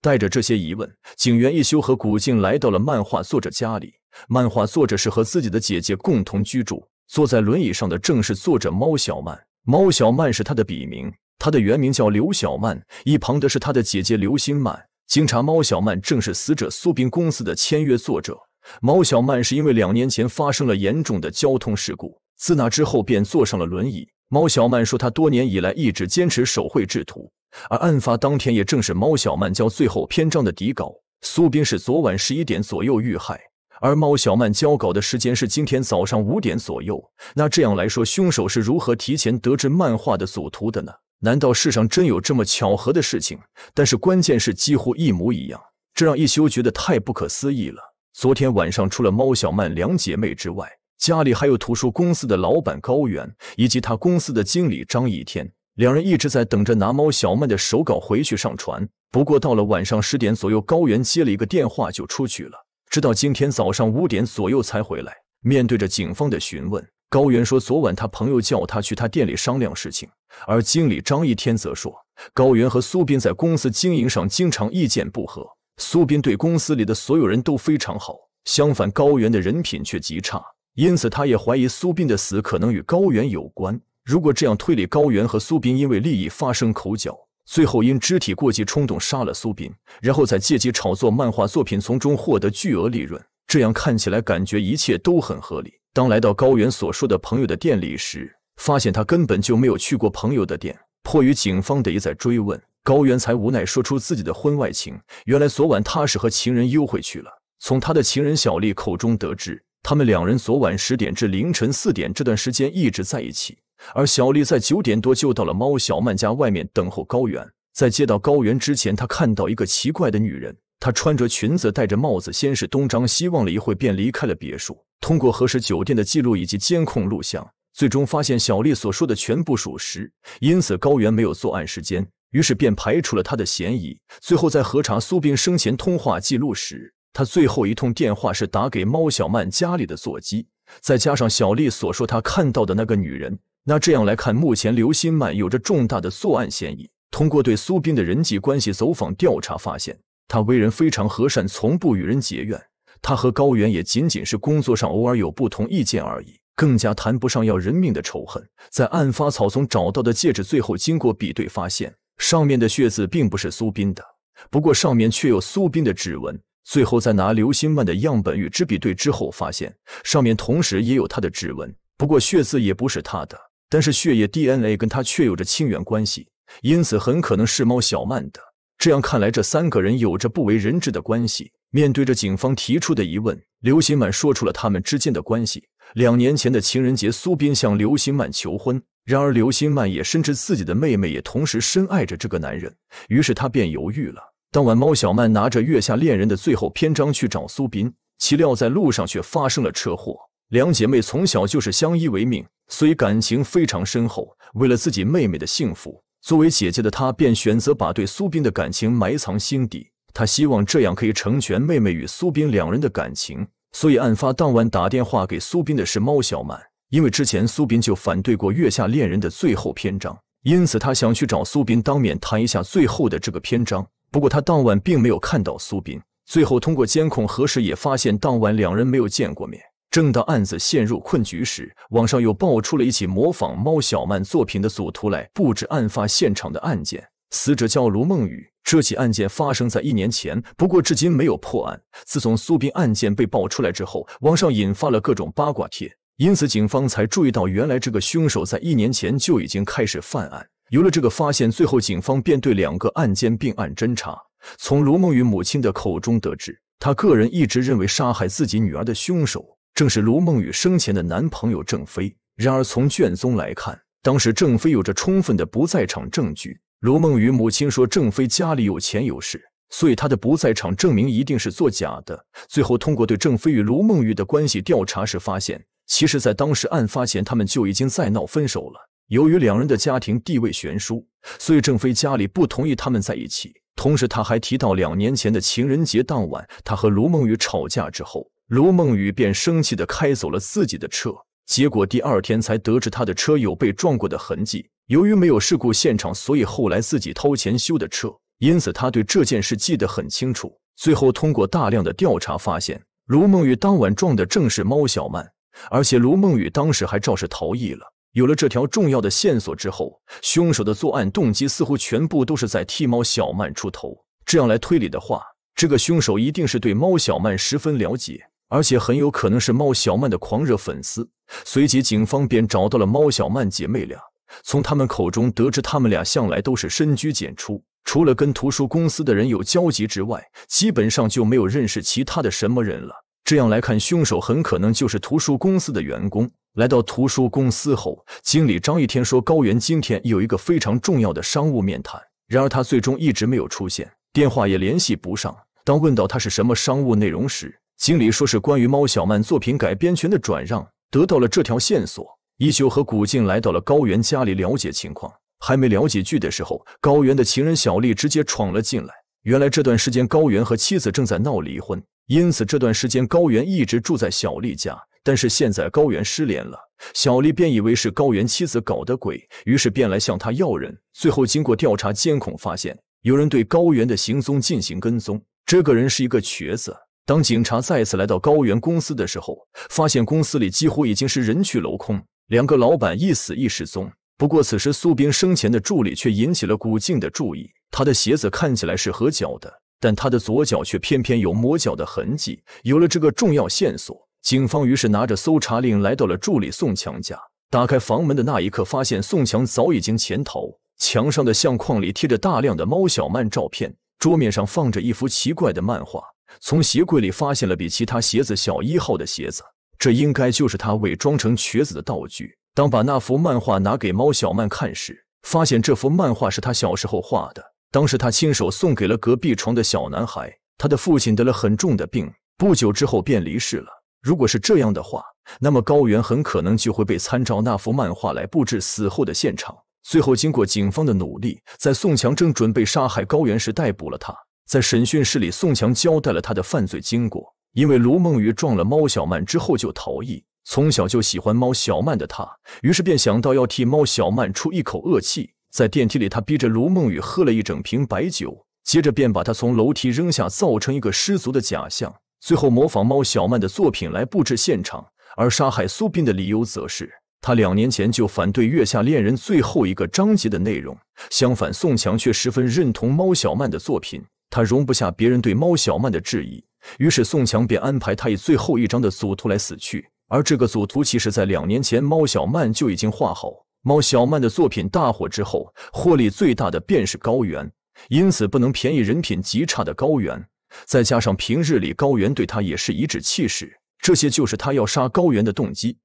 带着这些疑问，警员一休和古静来到了漫画作者家里。漫画作者是和自己的姐姐共同居住，坐在轮椅上的正是作者猫小曼。猫小曼是她的笔名，她的原名叫刘小曼。一旁的是她的姐姐刘星曼。经查，猫小曼正是死者苏冰公司的签约作者。猫小曼是因为两年前发生了严重的交通事故，自那之后便坐上了轮椅。猫小曼说，她多年以来一直坚持手绘制图，而案发当天也正是猫小曼交最后篇章的底稿。苏冰是昨晚十一点左右遇害，而猫小曼交稿的时间是今天早上五点左右。那这样来说，凶手是如何提前得知漫画的组图的呢？难道世上真有这么巧合的事情？但是关键是几乎一模一样，这让一休觉得太不可思议了。昨天晚上除了猫小曼两姐妹之外，家里还有图书公司的老板高原以及他公司的经理张一天，两人一直在等着拿猫小曼的手稿回去上传。不过到了晚上十点左右，高原接了一个电话就出去了，直到今天早上五点左右才回来。面对着警方的询问。高原说：“昨晚他朋友叫他去他店里商量事情。”而经理张一天则说：“高原和苏斌在公司经营上经常意见不合。苏斌对公司里的所有人都非常好，相反，高原的人品却极差。因此，他也怀疑苏斌的死可能与高原有关。如果这样推理，高原和苏斌因为利益发生口角，最后因肢体过激冲动杀了苏斌，然后再借机炒作漫画作品，从中获得巨额利润。这样看起来，感觉一切都很合理。”当来到高原所说的朋友的店里时，发现他根本就没有去过朋友的店。迫于警方的一再追问，高原才无奈说出自己的婚外情。原来昨晚他是和情人幽会去了。从他的情人小丽口中得知，他们两人昨晚十点至凌晨四点这段时间一直在一起。而小丽在九点多就到了猫小曼家外面等候高原。在接到高原之前，他看到一个奇怪的女人，她穿着裙子，戴着帽子，先是东张西望了一会，便离开了别墅。通过核实酒店的记录以及监控录像，最终发现小丽所说的全部属实，因此高原没有作案时间，于是便排除了他的嫌疑。最后在核查苏冰生前通话记录时，他最后一通电话是打给猫小曼家里的座机，再加上小丽所说她看到的那个女人，那这样来看，目前刘新曼有着重大的作案嫌疑。通过对苏冰的人际关系走访调查发现，他为人非常和善，从不与人结怨。他和高原也仅仅是工作上偶尔有不同意见而已，更加谈不上要人命的仇恨。在案发草丛找到的戒指，最后经过比对，发现上面的血渍并不是苏斌的，不过上面却有苏斌的指纹。最后再拿刘心曼的样本与之比对之后，发现上面同时也有他的指纹，不过血渍也不是他的，但是血液 DNA 跟他却有着亲缘关系，因此很可能是猫小曼的。这样看来，这三个人有着不为人知的关系。面对着警方提出的疑问，刘新满说出了他们之间的关系。两年前的情人节，苏斌向刘新满求婚，然而刘新满也深知自己的妹妹也同时深爱着这个男人，于是他便犹豫了。当晚，猫小曼拿着《月下恋人的最后篇章》去找苏斌，岂料在路上却发生了车祸。两姐妹从小就是相依为命，所以感情非常深厚。为了自己妹妹的幸福。作为姐姐的她，便选择把对苏斌的感情埋藏心底。她希望这样可以成全妹妹与苏斌两人的感情。所以，案发当晚打电话给苏斌的是猫小满，因为之前苏斌就反对过《月下恋人的最后篇章》，因此她想去找苏斌当面谈一下最后的这个篇章。不过，她当晚并没有看到苏斌。最后，通过监控核实也发现，当晚两人没有见过面。正当案子陷入困局时，网上又爆出了一起模仿猫小曼作品的组图来布置案发现场的案件。死者叫卢梦雨，这起案件发生在一年前，不过至今没有破案。自从苏斌案件被爆出来之后，网上引发了各种八卦帖，因此警方才注意到，原来这个凶手在一年前就已经开始犯案。有了这个发现，最后警方便对两个案件并案侦查。从卢梦雨母亲的口中得知，她个人一直认为杀害自己女儿的凶手。正是卢梦雨生前的男朋友郑飞。然而，从卷宗来看，当时郑飞有着充分的不在场证据。卢梦雨母亲说，郑飞家里有钱有势，所以他的不在场证明一定是作假的。最后，通过对郑飞与卢梦雨的关系调查时，发现，其实在当时案发前，他们就已经在闹分手了。由于两人的家庭地位悬殊，所以郑飞家里不同意他们在一起。同时，他还提到，两年前的情人节当晚，他和卢梦雨吵架之后。卢梦雨便生气地开走了自己的车，结果第二天才得知他的车有被撞过的痕迹。由于没有事故现场，所以后来自己掏钱修的车，因此他对这件事记得很清楚。最后通过大量的调查，发现卢梦雨当晚撞的正是猫小曼，而且卢梦雨当时还肇事逃逸了。有了这条重要的线索之后，凶手的作案动机似乎全部都是在替猫小曼出头。这样来推理的话，这个凶手一定是对猫小曼十分了解。而且很有可能是猫小曼的狂热粉丝。随即，警方便找到了猫小曼姐妹俩，从她们口中得知，她们俩向来都是深居简出，除了跟图书公司的人有交集之外，基本上就没有认识其他的什么人了。这样来看，凶手很可能就是图书公司的员工。来到图书公司后，经理张一天说，高原今天有一个非常重要的商务面谈，然而他最终一直没有出现，电话也联系不上。当问到他是什么商务内容时，经理说是关于猫小曼作品改编权的转让，得到了这条线索，一休和古静来到了高原家里了解情况。还没聊几句的时候，高原的情人小丽直接闯了进来。原来这段时间高原和妻子正在闹离婚，因此这段时间高原一直住在小丽家。但是现在高原失联了，小丽便以为是高原妻子搞的鬼，于是便来向他要人。最后经过调查监控，发现有人对高原的行踪进行跟踪。这个人是一个瘸子。当警察再次来到高原公司的时候，发现公司里几乎已经是人去楼空，两个老板一死一失踪。不过，此时苏冰生前的助理却引起了古静的注意。他的鞋子看起来是合脚的，但他的左脚却偏偏有磨脚的痕迹。有了这个重要线索，警方于是拿着搜查令来到了助理宋强家。打开房门的那一刻，发现宋强早已经潜逃。墙上的相框里贴着大量的猫小曼照片，桌面上放着一幅奇怪的漫画。从鞋柜里发现了比其他鞋子小一号的鞋子，这应该就是他伪装成瘸子的道具。当把那幅漫画拿给猫小曼看时，发现这幅漫画是他小时候画的，当时他亲手送给了隔壁床的小男孩。他的父亲得了很重的病，不久之后便离世了。如果是这样的话，那么高原很可能就会被参照那幅漫画来布置死后的现场。最后，经过警方的努力，在宋强正准备杀害高原时逮捕了他。在审讯室里，宋强交代了他的犯罪经过。因为卢梦雨撞了猫小曼之后就逃逸，从小就喜欢猫小曼的他，于是便想到要替猫小曼出一口恶气。在电梯里，他逼着卢梦雨喝了一整瓶白酒，接着便把他从楼梯扔下，造成一个失足的假象。最后，模仿猫小曼的作品来布置现场，而杀害苏斌的理由则是他两年前就反对《月下恋人》最后一个章节的内容。相反，宋强却十分认同猫小曼的作品。他容不下别人对猫小曼的质疑，于是宋强便安排他以最后一张的组图来死去。而这个组图其实，在两年前猫小曼就已经画好。猫小曼的作品大火之后，获利最大的便是高原，因此不能便宜人品极差的高原。再加上平日里高原对他也是颐指气使，这些就是他要杀高原的动机。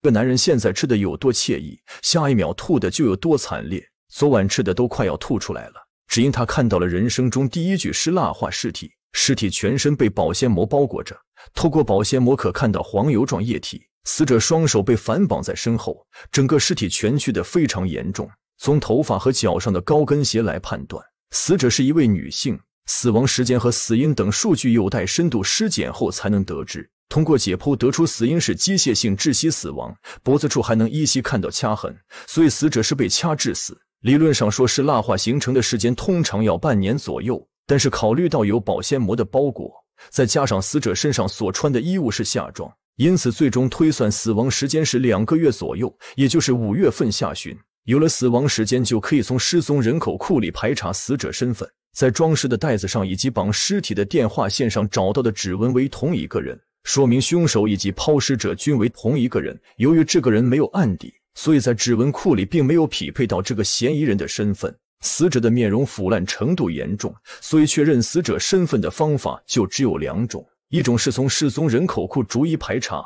这男人现在吃的有多惬意，下一秒吐的就有多惨烈。昨晚吃的都快要吐出来了。只因他看到了人生中第一具尸蜡化尸体，尸体全身被保鲜膜包裹着，透过保鲜膜可看到黄油状液体。死者双手被反绑在身后，整个尸体蜷曲的非常严重。从头发和脚上的高跟鞋来判断，死者是一位女性。死亡时间和死因等数据有待深度尸检后才能得知。通过解剖得出死因是机械性窒息死亡，脖子处还能依稀看到掐痕，所以死者是被掐致死。理论上说是蜡化形成的时间通常要半年左右，但是考虑到有保鲜膜的包裹，再加上死者身上所穿的衣物是夏装，因此最终推算死亡时间是两个月左右，也就是五月份下旬。有了死亡时间，就可以从失踪人口库里排查死者身份。在装尸的袋子上以及绑尸体的电话线上找到的指纹为同一个人，说明凶手以及抛尸者均为同一个人。由于这个人没有案底。所以在指纹库里并没有匹配到这个嫌疑人的身份。死者的面容腐烂程度严重，所以确认死者身份的方法就只有两种：一种是从失踪人口库逐一排查；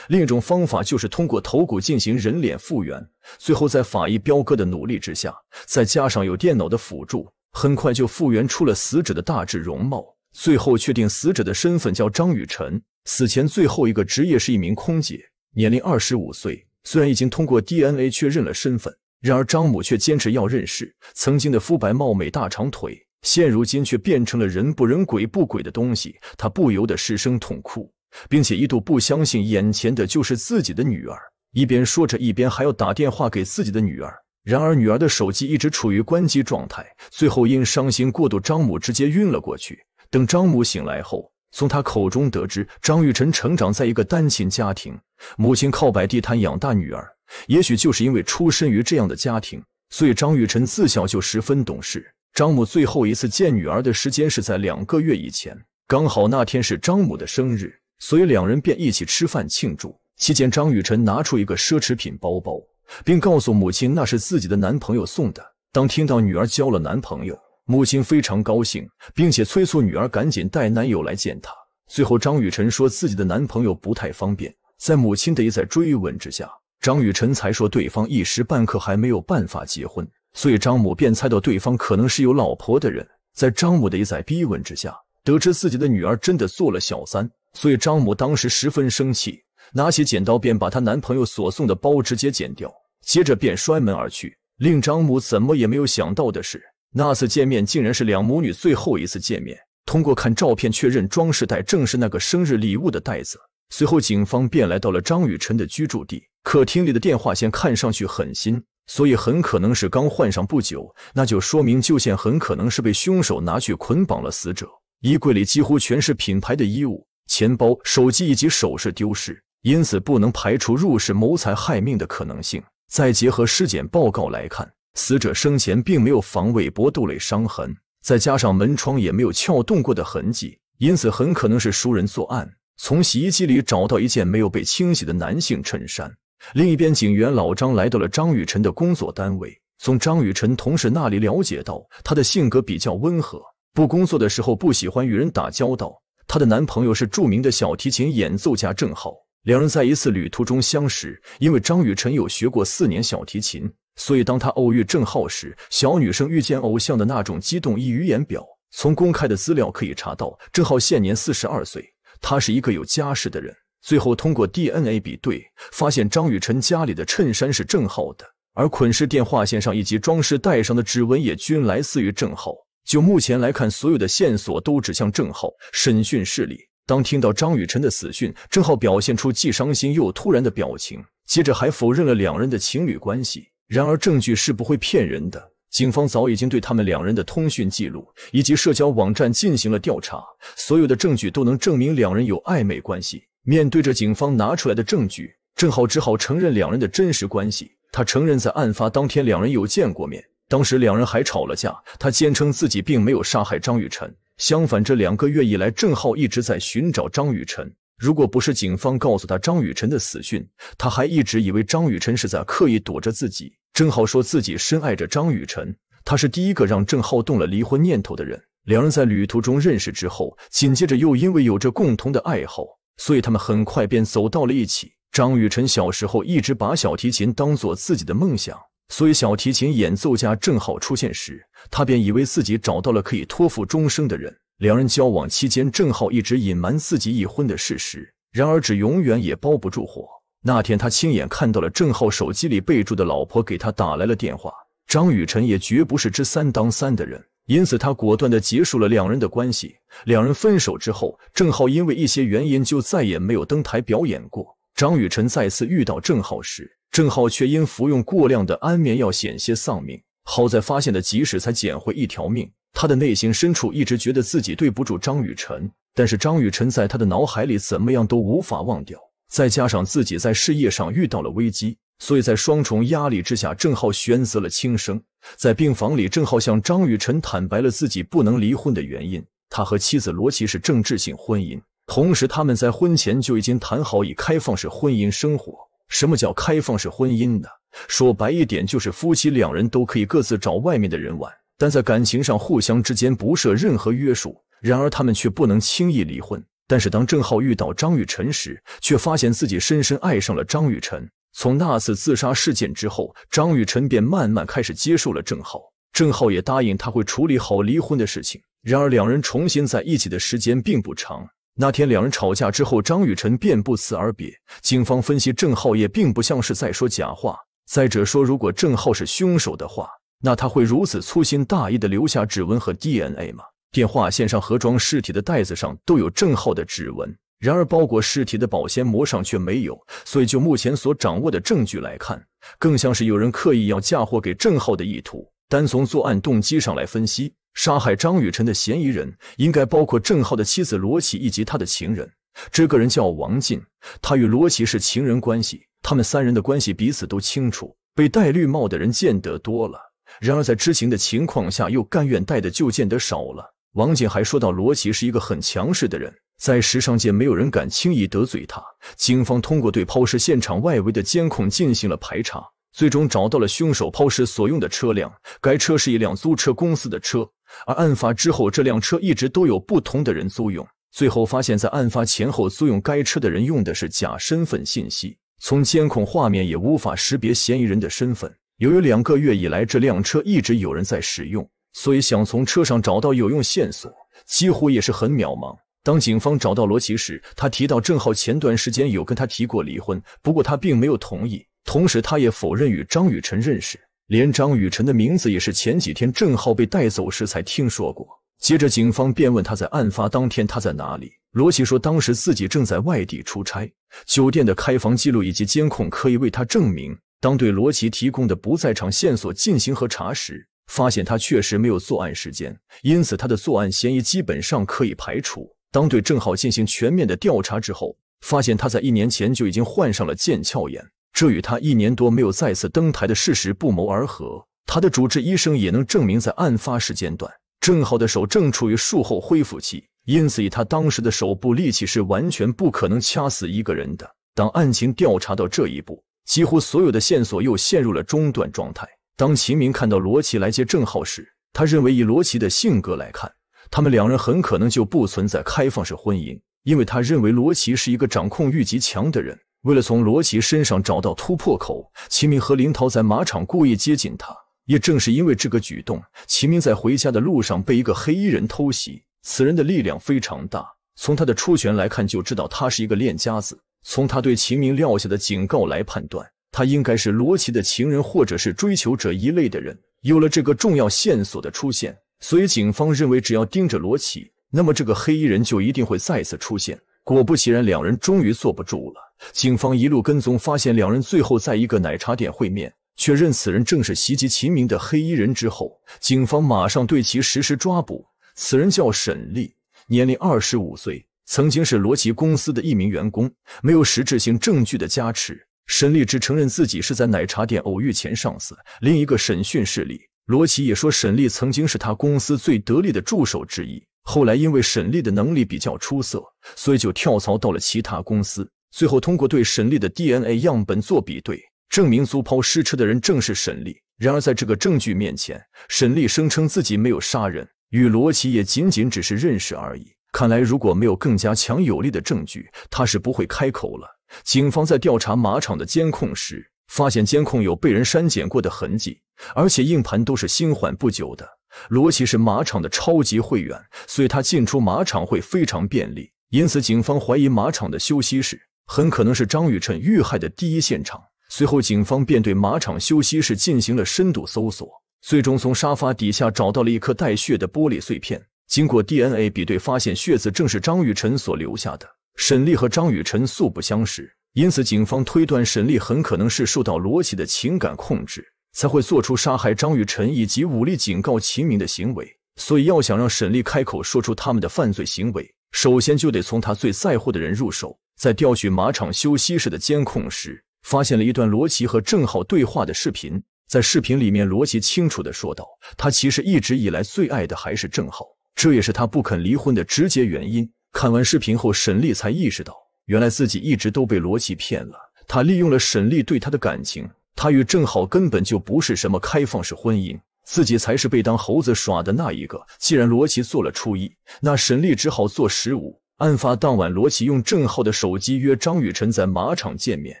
另一种方法就是通过头骨进行人脸复原。最后，在法医彪哥的努力之下，再加上有电脑的辅助，很快就复原出了死者的大致容貌。最后确定死者的身份叫张雨辰，死前最后一个职业是一名空姐，年龄二十五岁。虽然已经通过 DNA 确认了身份，然而张母却坚持要认尸。曾经的肤白貌美大长腿，现如今却变成了人不人鬼不鬼的东西，她不由得失声痛哭，并且一度不相信眼前的就是自己的女儿。一边说着，一边还要打电话给自己的女儿，然而女儿的手机一直处于关机状态。最后因伤心过度，张母直接晕了过去。等张母醒来后，从他口中得知，张雨晨成长在一个单亲家庭，母亲靠摆地摊养大女儿。也许就是因为出身于这样的家庭，所以张雨晨自小就十分懂事。张母最后一次见女儿的时间是在两个月以前，刚好那天是张母的生日，所以两人便一起吃饭庆祝。期间，张雨晨拿出一个奢侈品包包，并告诉母亲那是自己的男朋友送的。当听到女儿交了男朋友，母亲非常高兴，并且催促女儿赶紧带男友来见她。最后，张雨晨说自己的男朋友不太方便。在母亲的一再追问之下，张雨晨才说对方一时半刻还没有办法结婚。所以，张母便猜到对方可能是有老婆的人。在张母的一再逼问之下，得知自己的女儿真的做了小三。所以，张母当时十分生气，拿起剪刀便把她男朋友所送的包直接剪掉，接着便摔门而去。令张母怎么也没有想到的是。那次见面竟然是两母女最后一次见面。通过看照片确认，装饰袋正是那个生日礼物的袋子。随后，警方便来到了张雨辰的居住地。客厅里的电话线看上去很新，所以很可能是刚换上不久。那就说明旧线很可能是被凶手拿去捆绑了死者。衣柜里几乎全是品牌的衣物、钱包、手机以及首饰丢失，因此不能排除入室谋财害命的可能性。再结合尸检报告来看。死者生前并没有防卫搏斗类伤痕，再加上门窗也没有撬动过的痕迹，因此很可能是熟人作案。从洗衣机里找到一件没有被清洗的男性衬衫。另一边，警员老张来到了张雨晨的工作单位，从张雨晨同事那里了解到，他的性格比较温和，不工作的时候不喜欢与人打交道。她的男朋友是著名的小提琴演奏家郑浩，两人在一次旅途中相识，因为张雨晨有学过四年小提琴。所以，当他偶遇郑浩时，小女生遇见偶像的那种激动溢于言表。从公开的资料可以查到，郑浩现年四十二岁，他是一个有家室的人。最后，通过 DNA 比对，发现张雨晨家里的衬衫是郑浩的，而捆尸电话线上以及装饰带上的指纹也均来自于郑浩。就目前来看，所有的线索都指向郑浩。审讯室里，当听到张雨晨的死讯，郑浩表现出既伤心又突然的表情，接着还否认了两人的情侣关系。然而，证据是不会骗人的。警方早已经对他们两人的通讯记录以及社交网站进行了调查，所有的证据都能证明两人有暧昧关系。面对着警方拿出来的证据，郑浩只好承认两人的真实关系。他承认在案发当天两人有见过面，当时两人还吵了架。他坚称自己并没有杀害张雨晨，相反，这两个月以来，郑浩一直在寻找张雨晨。如果不是警方告诉他张雨晨的死讯，他还一直以为张雨晨是在刻意躲着自己。郑浩说自己深爱着张雨晨，他是第一个让郑浩动了离婚念头的人。两人在旅途中认识之后，紧接着又因为有着共同的爱好，所以他们很快便走到了一起。张雨晨小时候一直把小提琴当做自己的梦想，所以小提琴演奏家郑浩出现时，他便以为自己找到了可以托付终生的人。两人交往期间，郑浩一直隐瞒自己已婚的事实。然而，纸永远也包不住火。那天，他亲眼看到了郑浩手机里备注的“老婆”给他打来了电话。张雨辰也绝不是知三当三的人，因此他果断地结束了两人的关系。两人分手之后，郑浩因为一些原因就再也没有登台表演过。张雨辰再次遇到郑浩时，郑浩却因服用过量的安眠药险些丧命，好在发现的及时，才捡回一条命。他的内心深处一直觉得自己对不住张雨晨，但是张雨晨在他的脑海里怎么样都无法忘掉。再加上自己在事业上遇到了危机，所以在双重压力之下，郑浩选择了轻生。在病房里，郑浩向张雨晨坦白了自己不能离婚的原因。他和妻子罗琦是政治性婚姻，同时他们在婚前就已经谈好以开放式婚姻生活。什么叫开放式婚姻呢？说白一点，就是夫妻两人都可以各自找外面的人玩。但在感情上，互相之间不设任何约束。然而，他们却不能轻易离婚。但是，当郑浩遇到张雨晨时，却发现自己深深爱上了张雨晨。从那次自杀事件之后，张雨晨便慢慢开始接受了郑浩。郑浩也答应他会处理好离婚的事情。然而，两人重新在一起的时间并不长。那天两人吵架之后，张雨晨便不辞而别。警方分析，郑浩也并不像是在说假话。再者说，如果郑浩是凶手的话。那他会如此粗心大意地留下指纹和 DNA 吗？电话线上和装尸体的袋子上都有郑浩的指纹，然而包裹尸体的保鲜膜上却没有。所以，就目前所掌握的证据来看，更像是有人刻意要嫁祸给郑浩的意图。单从作案动机上来分析，杀害张雨晨的嫌疑人应该包括郑浩的妻子罗琦以及他的情人。这个人叫王进，他与罗琦是情人关系，他们三人的关系彼此都清楚，被戴绿帽的人见得多了。然而，在知情的情况下，又甘愿带的就见得少了。王姐还说到，罗琦是一个很强势的人，在时尚界没有人敢轻易得罪他。警方通过对抛尸现场外围的监控进行了排查，最终找到了凶手抛尸所用的车辆。该车是一辆租车公司的车，而案发之后，这辆车一直都有不同的人租用。最后发现，在案发前后租用该车的人用的是假身份信息，从监控画面也无法识别嫌疑人的身份。由于两个月以来这辆车一直有人在使用，所以想从车上找到有用线索，几乎也是很渺茫。当警方找到罗琦时，他提到郑浩前段时间有跟他提过离婚，不过他并没有同意。同时，他也否认与张雨晨认识，连张雨晨的名字也是前几天郑浩被带走时才听说过。接着，警方便问他在案发当天他在哪里。罗琦说当时自己正在外地出差，酒店的开房记录以及监控可以为他证明。当对罗琦提供的不在场线索进行核查时，发现他确实没有作案时间，因此他的作案嫌疑基本上可以排除。当对郑浩进行全面的调查之后，发现他在一年前就已经患上了腱鞘炎，这与他一年多没有再次登台的事实不谋而合。他的主治医生也能证明，在案发时间段，郑浩的手正处于术后恢复期，因此以他当时的手部力气是完全不可能掐死一个人的。当案情调查到这一步。几乎所有的线索又陷入了中断状态。当秦明看到罗琦来接郑浩时，他认为以罗琦的性格来看，他们两人很可能就不存在开放式婚姻，因为他认为罗琦是一个掌控欲极强的人。为了从罗琦身上找到突破口，秦明和林涛在马场故意接近他。也正是因为这个举动，秦明在回家的路上被一个黑衣人偷袭，此人的力量非常大，从他的出拳来看就知道他是一个练家子。从他对秦明撂下的警告来判断，他应该是罗琦的情人或者是追求者一类的人。有了这个重要线索的出现，所以警方认为，只要盯着罗琦，那么这个黑衣人就一定会再次出现。果不其然，两人终于坐不住了。警方一路跟踪，发现两人最后在一个奶茶店会面，确认此人正是袭击秦明的黑衣人之后，警方马上对其实施抓捕。此人叫沈丽，年龄二十五岁。曾经是罗奇公司的一名员工，没有实质性证据的加持，沈丽只承认自己是在奶茶店偶遇前上司。另一个审讯室里，罗奇也说沈丽曾经是他公司最得力的助手之一，后来因为沈丽的能力比较出色，所以就跳槽到了其他公司。最后，通过对沈丽的 DNA 样本做比对，证明租抛失车的人正是沈丽。然而，在这个证据面前，沈丽声称自己没有杀人，与罗奇也仅仅只是认识而已。看来，如果没有更加强有力的证据，他是不会开口了。警方在调查马场的监控时，发现监控有被人删减过的痕迹，而且硬盘都是新换不久的。罗奇是马场的超级会员，所以他进出马场会非常便利。因此，警方怀疑马场的休息室很可能是张雨辰遇害的第一现场。随后，警方便对马场休息室进行了深度搜索，最终从沙发底下找到了一颗带血的玻璃碎片。经过 DNA 比对，发现血渍正是张雨晨所留下的。沈丽和张雨晨素不相识，因此警方推断沈丽很可能是受到罗琦的情感控制，才会做出杀害张雨晨以及武力警告秦明的行为。所以，要想让沈丽开口说出他们的犯罪行为，首先就得从他最在乎的人入手。在调取马场休息室的监控时，发现了一段罗琦和郑浩对话的视频。在视频里面，罗琦清楚的说道：“他其实一直以来最爱的还是郑浩。”这也是他不肯离婚的直接原因。看完视频后，沈丽才意识到，原来自己一直都被罗琦骗了。他利用了沈丽对他的感情，他与郑浩根本就不是什么开放式婚姻，自己才是被当猴子耍的那一个。既然罗琦做了初一，那沈丽只好做十五。案发当晚，罗琦用郑浩的手机约张雨晨在马场见面。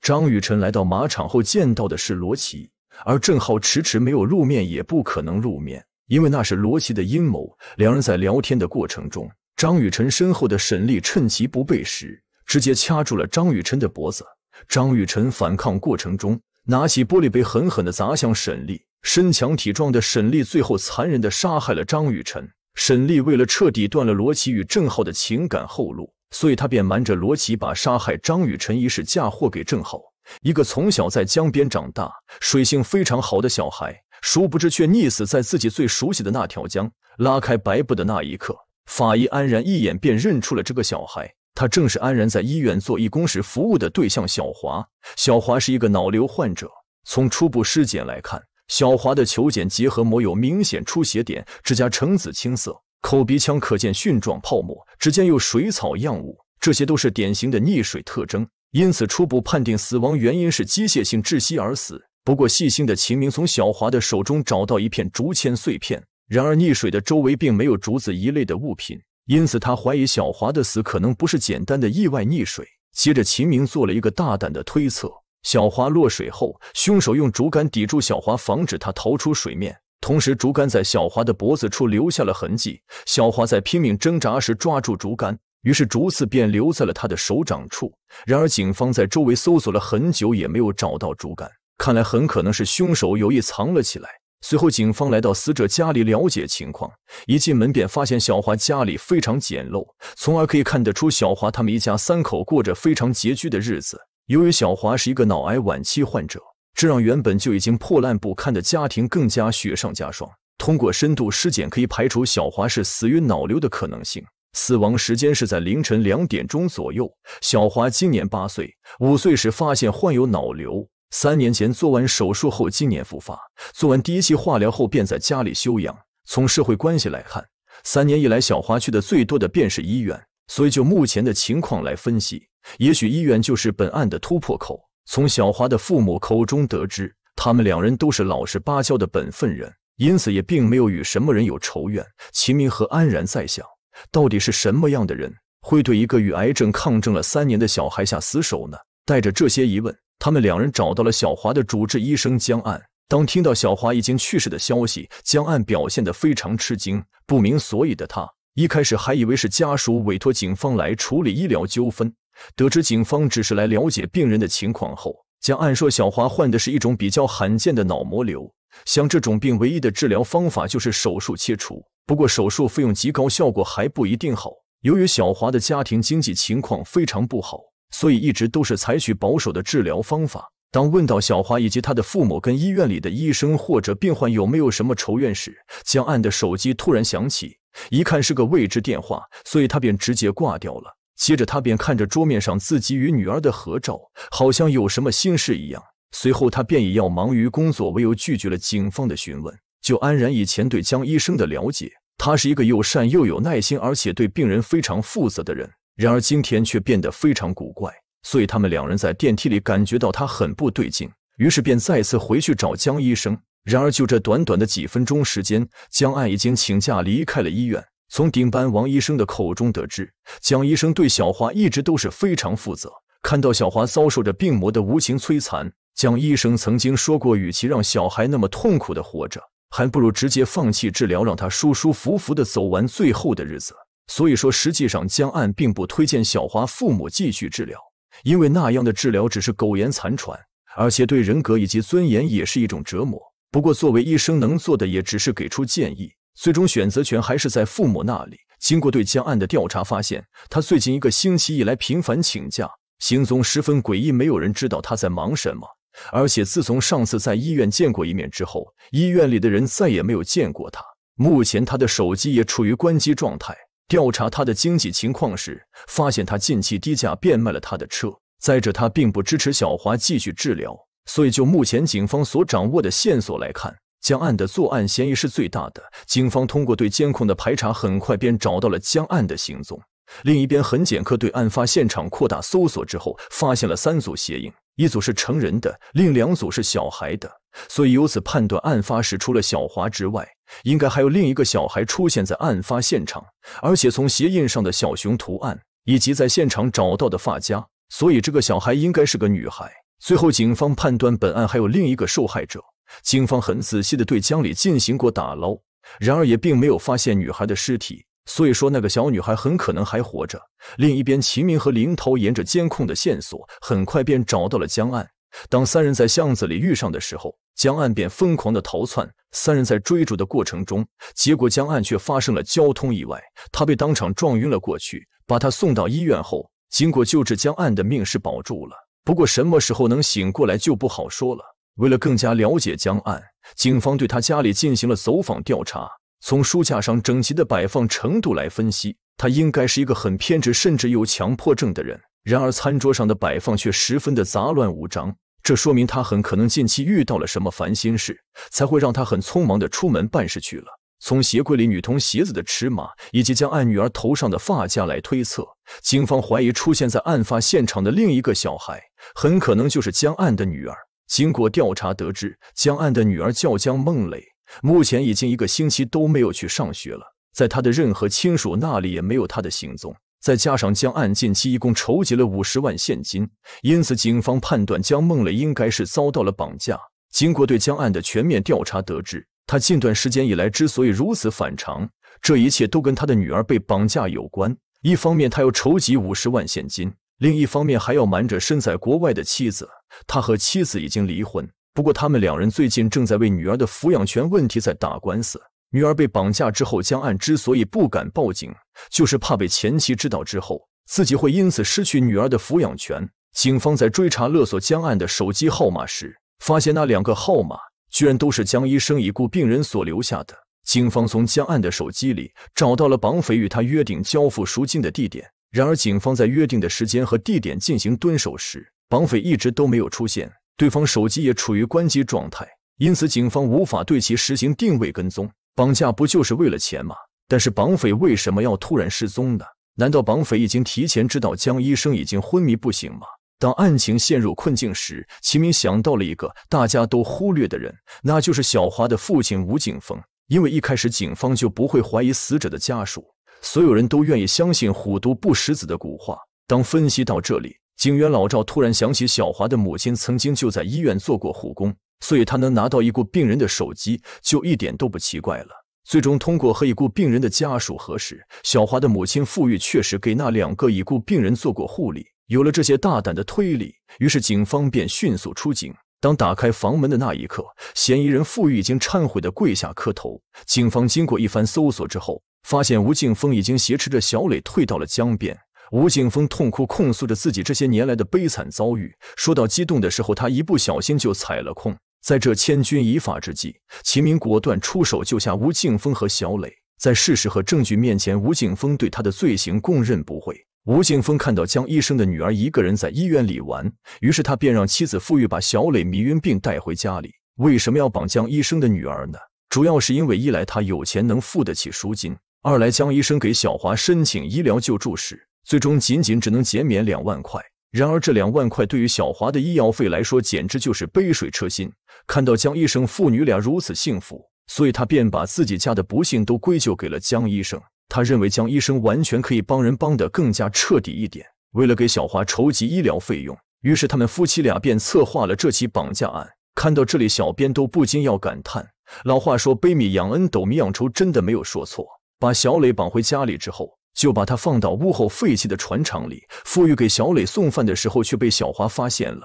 张雨晨来到马场后见到的是罗琦，而郑浩迟迟没有露面，也不可能露面。因为那是罗琦的阴谋。两人在聊天的过程中，张雨晨身后的沈丽趁其不备时，直接掐住了张雨晨的脖子。张雨晨反抗过程中，拿起玻璃杯狠狠的砸向沈丽。身强体壮的沈丽最后残忍的杀害了张雨晨。沈丽为了彻底断了罗琦与郑浩的情感后路，所以他便瞒着罗琦，把杀害张雨晨一事嫁祸给郑浩。一个从小在江边长大、水性非常好的小孩。殊不知，却溺死在自己最熟悉的那条江。拉开白布的那一刻，法医安然一眼便认出了这个小孩，他正是安然在医院做义工时服务的对象小华。小华是一个脑瘤患者。从初步尸检来看，小华的球睑结合膜有明显出血点，指甲呈紫青色，口鼻腔可见絮状泡沫，指尖有水草样物，这些都是典型的溺水特征。因此，初步判定死亡原因是机械性窒息而死。不过，细心的秦明从小华的手中找到一片竹签碎片。然而，溺水的周围并没有竹子一类的物品，因此他怀疑小华的死可能不是简单的意外溺水。接着，秦明做了一个大胆的推测：小华落水后，凶手用竹竿抵住小华，防止他逃出水面，同时竹竿在小华的脖子处留下了痕迹。小华在拼命挣扎时抓住竹竿，于是竹刺便留在了他的手掌处。然而，警方在周围搜索了很久，也没有找到竹竿。看来很可能是凶手有意藏了起来。随后，警方来到死者家里了解情况，一进门便发现小华家里非常简陋，从而可以看得出小华他们一家三口过着非常拮据的日子。由于小华是一个脑癌晚期患者，这让原本就已经破烂不堪的家庭更加雪上加霜。通过深度尸检，可以排除小华是死于脑瘤的可能性。死亡时间是在凌晨两点钟左右。小华今年八岁，五岁时发现患有脑瘤。三年前做完手术后，今年复发。做完第一期化疗后，便在家里休养。从社会关系来看，三年以来，小华去的最多的便是医院。所以，就目前的情况来分析，也许医院就是本案的突破口。从小华的父母口中得知，他们两人都是老实巴交的本分人，因此也并没有与什么人有仇怨。秦明和安然在想，到底是什么样的人会对一个与癌症抗争了三年的小孩下死手呢？带着这些疑问。他们两人找到了小华的主治医生江岸。当听到小华已经去世的消息，江岸表现得非常吃惊。不明所以的他，一开始还以为是家属委托警方来处理医疗纠纷。得知警方只是来了解病人的情况后，江岸说：“小华患的是一种比较罕见的脑膜瘤，像这种病唯一的治疗方法就是手术切除。不过手术费用极高，效果还不一定好。由于小华的家庭经济情况非常不好。”所以一直都是采取保守的治疗方法。当问到小华以及他的父母跟医院里的医生或者病患有没有什么仇怨时，江岸的手机突然响起，一看是个未知电话，所以他便直接挂掉了。接着他便看着桌面上自己与女儿的合照，好像有什么心事一样。随后他便以要忙于工作为由拒绝了警方的询问。就安然以前对江医生的了解，他是一个又善又有耐心，而且对病人非常负责的人。然而今天却变得非常古怪，所以他们两人在电梯里感觉到他很不对劲，于是便再次回去找江医生。然而就这短短的几分钟时间，江岸已经请假离开了医院。从顶班王医生的口中得知，江医生对小华一直都是非常负责。看到小华遭受着病魔的无情摧残，江医生曾经说过，与其让小孩那么痛苦的活着，还不如直接放弃治疗，让他舒舒服服的走完最后的日子。所以说，实际上江岸并不推荐小华父母继续治疗，因为那样的治疗只是苟延残喘，而且对人格以及尊严也是一种折磨。不过，作为医生能做的也只是给出建议，最终选择权还是在父母那里。经过对江岸的调查，发现他最近一个星期以来频繁请假，行踪十分诡异，没有人知道他在忙什么。而且，自从上次在医院见过一面之后，医院里的人再也没有见过他。目前，他的手机也处于关机状态。调查他的经济情况时，发现他近期低价变卖了他的车。再者，他并不支持小华继续治疗，所以就目前警方所掌握的线索来看，江岸的作案嫌疑是最大的。警方通过对监控的排查，很快便找到了江岸的行踪。另一边，痕检科对案发现场扩大搜索之后，发现了三组鞋印，一组是成人的，另两组是小孩的，所以由此判断，案发时除了小华之外。应该还有另一个小孩出现在案发现场，而且从鞋印上的小熊图案以及在现场找到的发夹，所以这个小孩应该是个女孩。最后，警方判断本案还有另一个受害者。警方很仔细的对江里进行过打捞，然而也并没有发现女孩的尸体，所以说那个小女孩很可能还活着。另一边，秦明和林涛沿着监控的线索，很快便找到了江岸。当三人在巷子里遇上的时候，江岸便疯狂的逃窜。三人在追逐的过程中，结果江岸却发生了交通意外，他被当场撞晕了过去。把他送到医院后，经过救治，江岸的命是保住了，不过什么时候能醒过来就不好说了。为了更加了解江岸，警方对他家里进行了走访调查。从书架上整齐的摆放程度来分析，他应该是一个很偏执甚至有强迫症的人。然而，餐桌上的摆放却十分的杂乱无章。这说明他很可能近期遇到了什么烦心事，才会让他很匆忙的出门办事去了。从鞋柜里女童鞋子的尺码，以及江岸女儿头上的发夹来推测，警方怀疑出现在案发现场的另一个小孩，很可能就是江岸的女儿。经过调查得知，江岸的女儿叫江梦蕾，目前已经一个星期都没有去上学了，在她的任何亲属那里也没有她的行踪。再加上江岸近期一共筹集了五十万现金，因此警方判断江梦磊应该是遭到了绑架。经过对江岸的全面调查，得知他近段时间以来之所以如此反常，这一切都跟他的女儿被绑架有关。一方面，他要筹集五十万现金；另一方面，还要瞒着身在国外的妻子。他和妻子已经离婚，不过他们两人最近正在为女儿的抚养权问题在打官司。女儿被绑架之后，江岸之所以不敢报警，就是怕被前妻知道之后，自己会因此失去女儿的抚养权。警方在追查勒索江岸的手机号码时，发现那两个号码居然都是江医生已故病人所留下的。警方从江岸的手机里找到了绑匪与他约定交付赎金的地点。然而，警方在约定的时间和地点进行蹲守时，绑匪一直都没有出现，对方手机也处于关机状态，因此警方无法对其实行定位跟踪。绑架不就是为了钱吗？但是绑匪为什么要突然失踪呢？难道绑匪已经提前知道江医生已经昏迷不醒吗？当案情陷入困境时，秦明想到了一个大家都忽略的人，那就是小华的父亲吴景峰。因为一开始警方就不会怀疑死者的家属，所有人都愿意相信“虎毒不食子”的古话。当分析到这里，警员老赵突然想起小华的母亲曾经就在医院做过护工。所以他能拿到已故病人的手机就一点都不奇怪了。最终通过和已故病人的家属核实，小华的母亲傅玉确实给那两个已故病人做过护理。有了这些大胆的推理，于是警方便迅速出警。当打开房门的那一刻，嫌疑人傅玉已经忏悔的跪下磕头。警方经过一番搜索之后，发现吴敬峰已经挟持着小磊退到了江边。吴敬峰痛哭控诉着自己这些年来的悲惨遭遇，说到激动的时候，他一不小心就踩了空。在这千钧一发之际，秦明果断出手救下吴敬峰和小磊。在事实和证据面前，吴敬峰对他的罪行供认不讳。吴敬峰看到江医生的女儿一个人在医院里玩，于是他便让妻子傅玉把小磊迷晕并带回家里。为什么要绑江医生的女儿呢？主要是因为一来他有钱能付得起赎金，二来江医生给小华申请医疗救助时，最终仅仅只能减免两万块。然而，这两万块对于小华的医药费来说，简直就是杯水车薪。看到江医生父女俩如此幸福，所以他便把自己家的不幸都归咎给了江医生。他认为江医生完全可以帮人帮得更加彻底一点。为了给小华筹集医疗费用，于是他们夫妻俩便策划了这起绑架案。看到这里，小编都不禁要感叹：老话说“杯米养恩，斗米养仇”，真的没有说错。把小磊绑回家里之后。就把他放到屋后废弃的船厂里。富裕给小磊送饭的时候，却被小华发现了。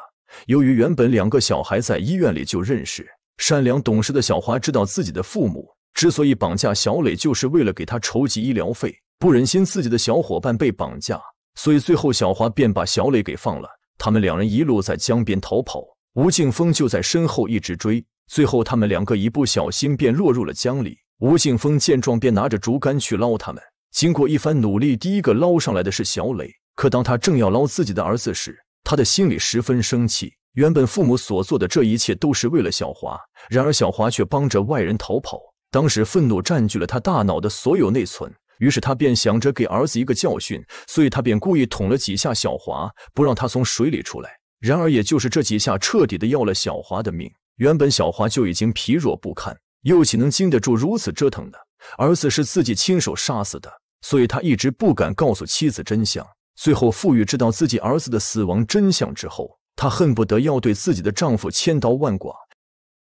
由于原本两个小孩在医院里就认识，善良懂事的小华知道自己的父母之所以绑架小磊，就是为了给他筹集医疗费。不忍心自己的小伙伴被绑架，所以最后小华便把小磊给放了。他们两人一路在江边逃跑，吴敬峰就在身后一直追。最后，他们两个一不小心便落入了江里。吴敬峰见状，便拿着竹竿去捞他们。经过一番努力，第一个捞上来的是小磊。可当他正要捞自己的儿子时，他的心里十分生气。原本父母所做的这一切都是为了小华，然而小华却帮着外人逃跑。当时愤怒占据了他大脑的所有内存，于是他便想着给儿子一个教训，所以他便故意捅了几下小华，不让他从水里出来。然而也就是这几下，彻底的要了小华的命。原本小华就已经疲弱不堪，又岂能经得住如此折腾呢？儿子是自己亲手杀死的。所以，他一直不敢告诉妻子真相。最后，傅裕知道自己儿子的死亡真相之后，他恨不得要对自己的丈夫千刀万剐。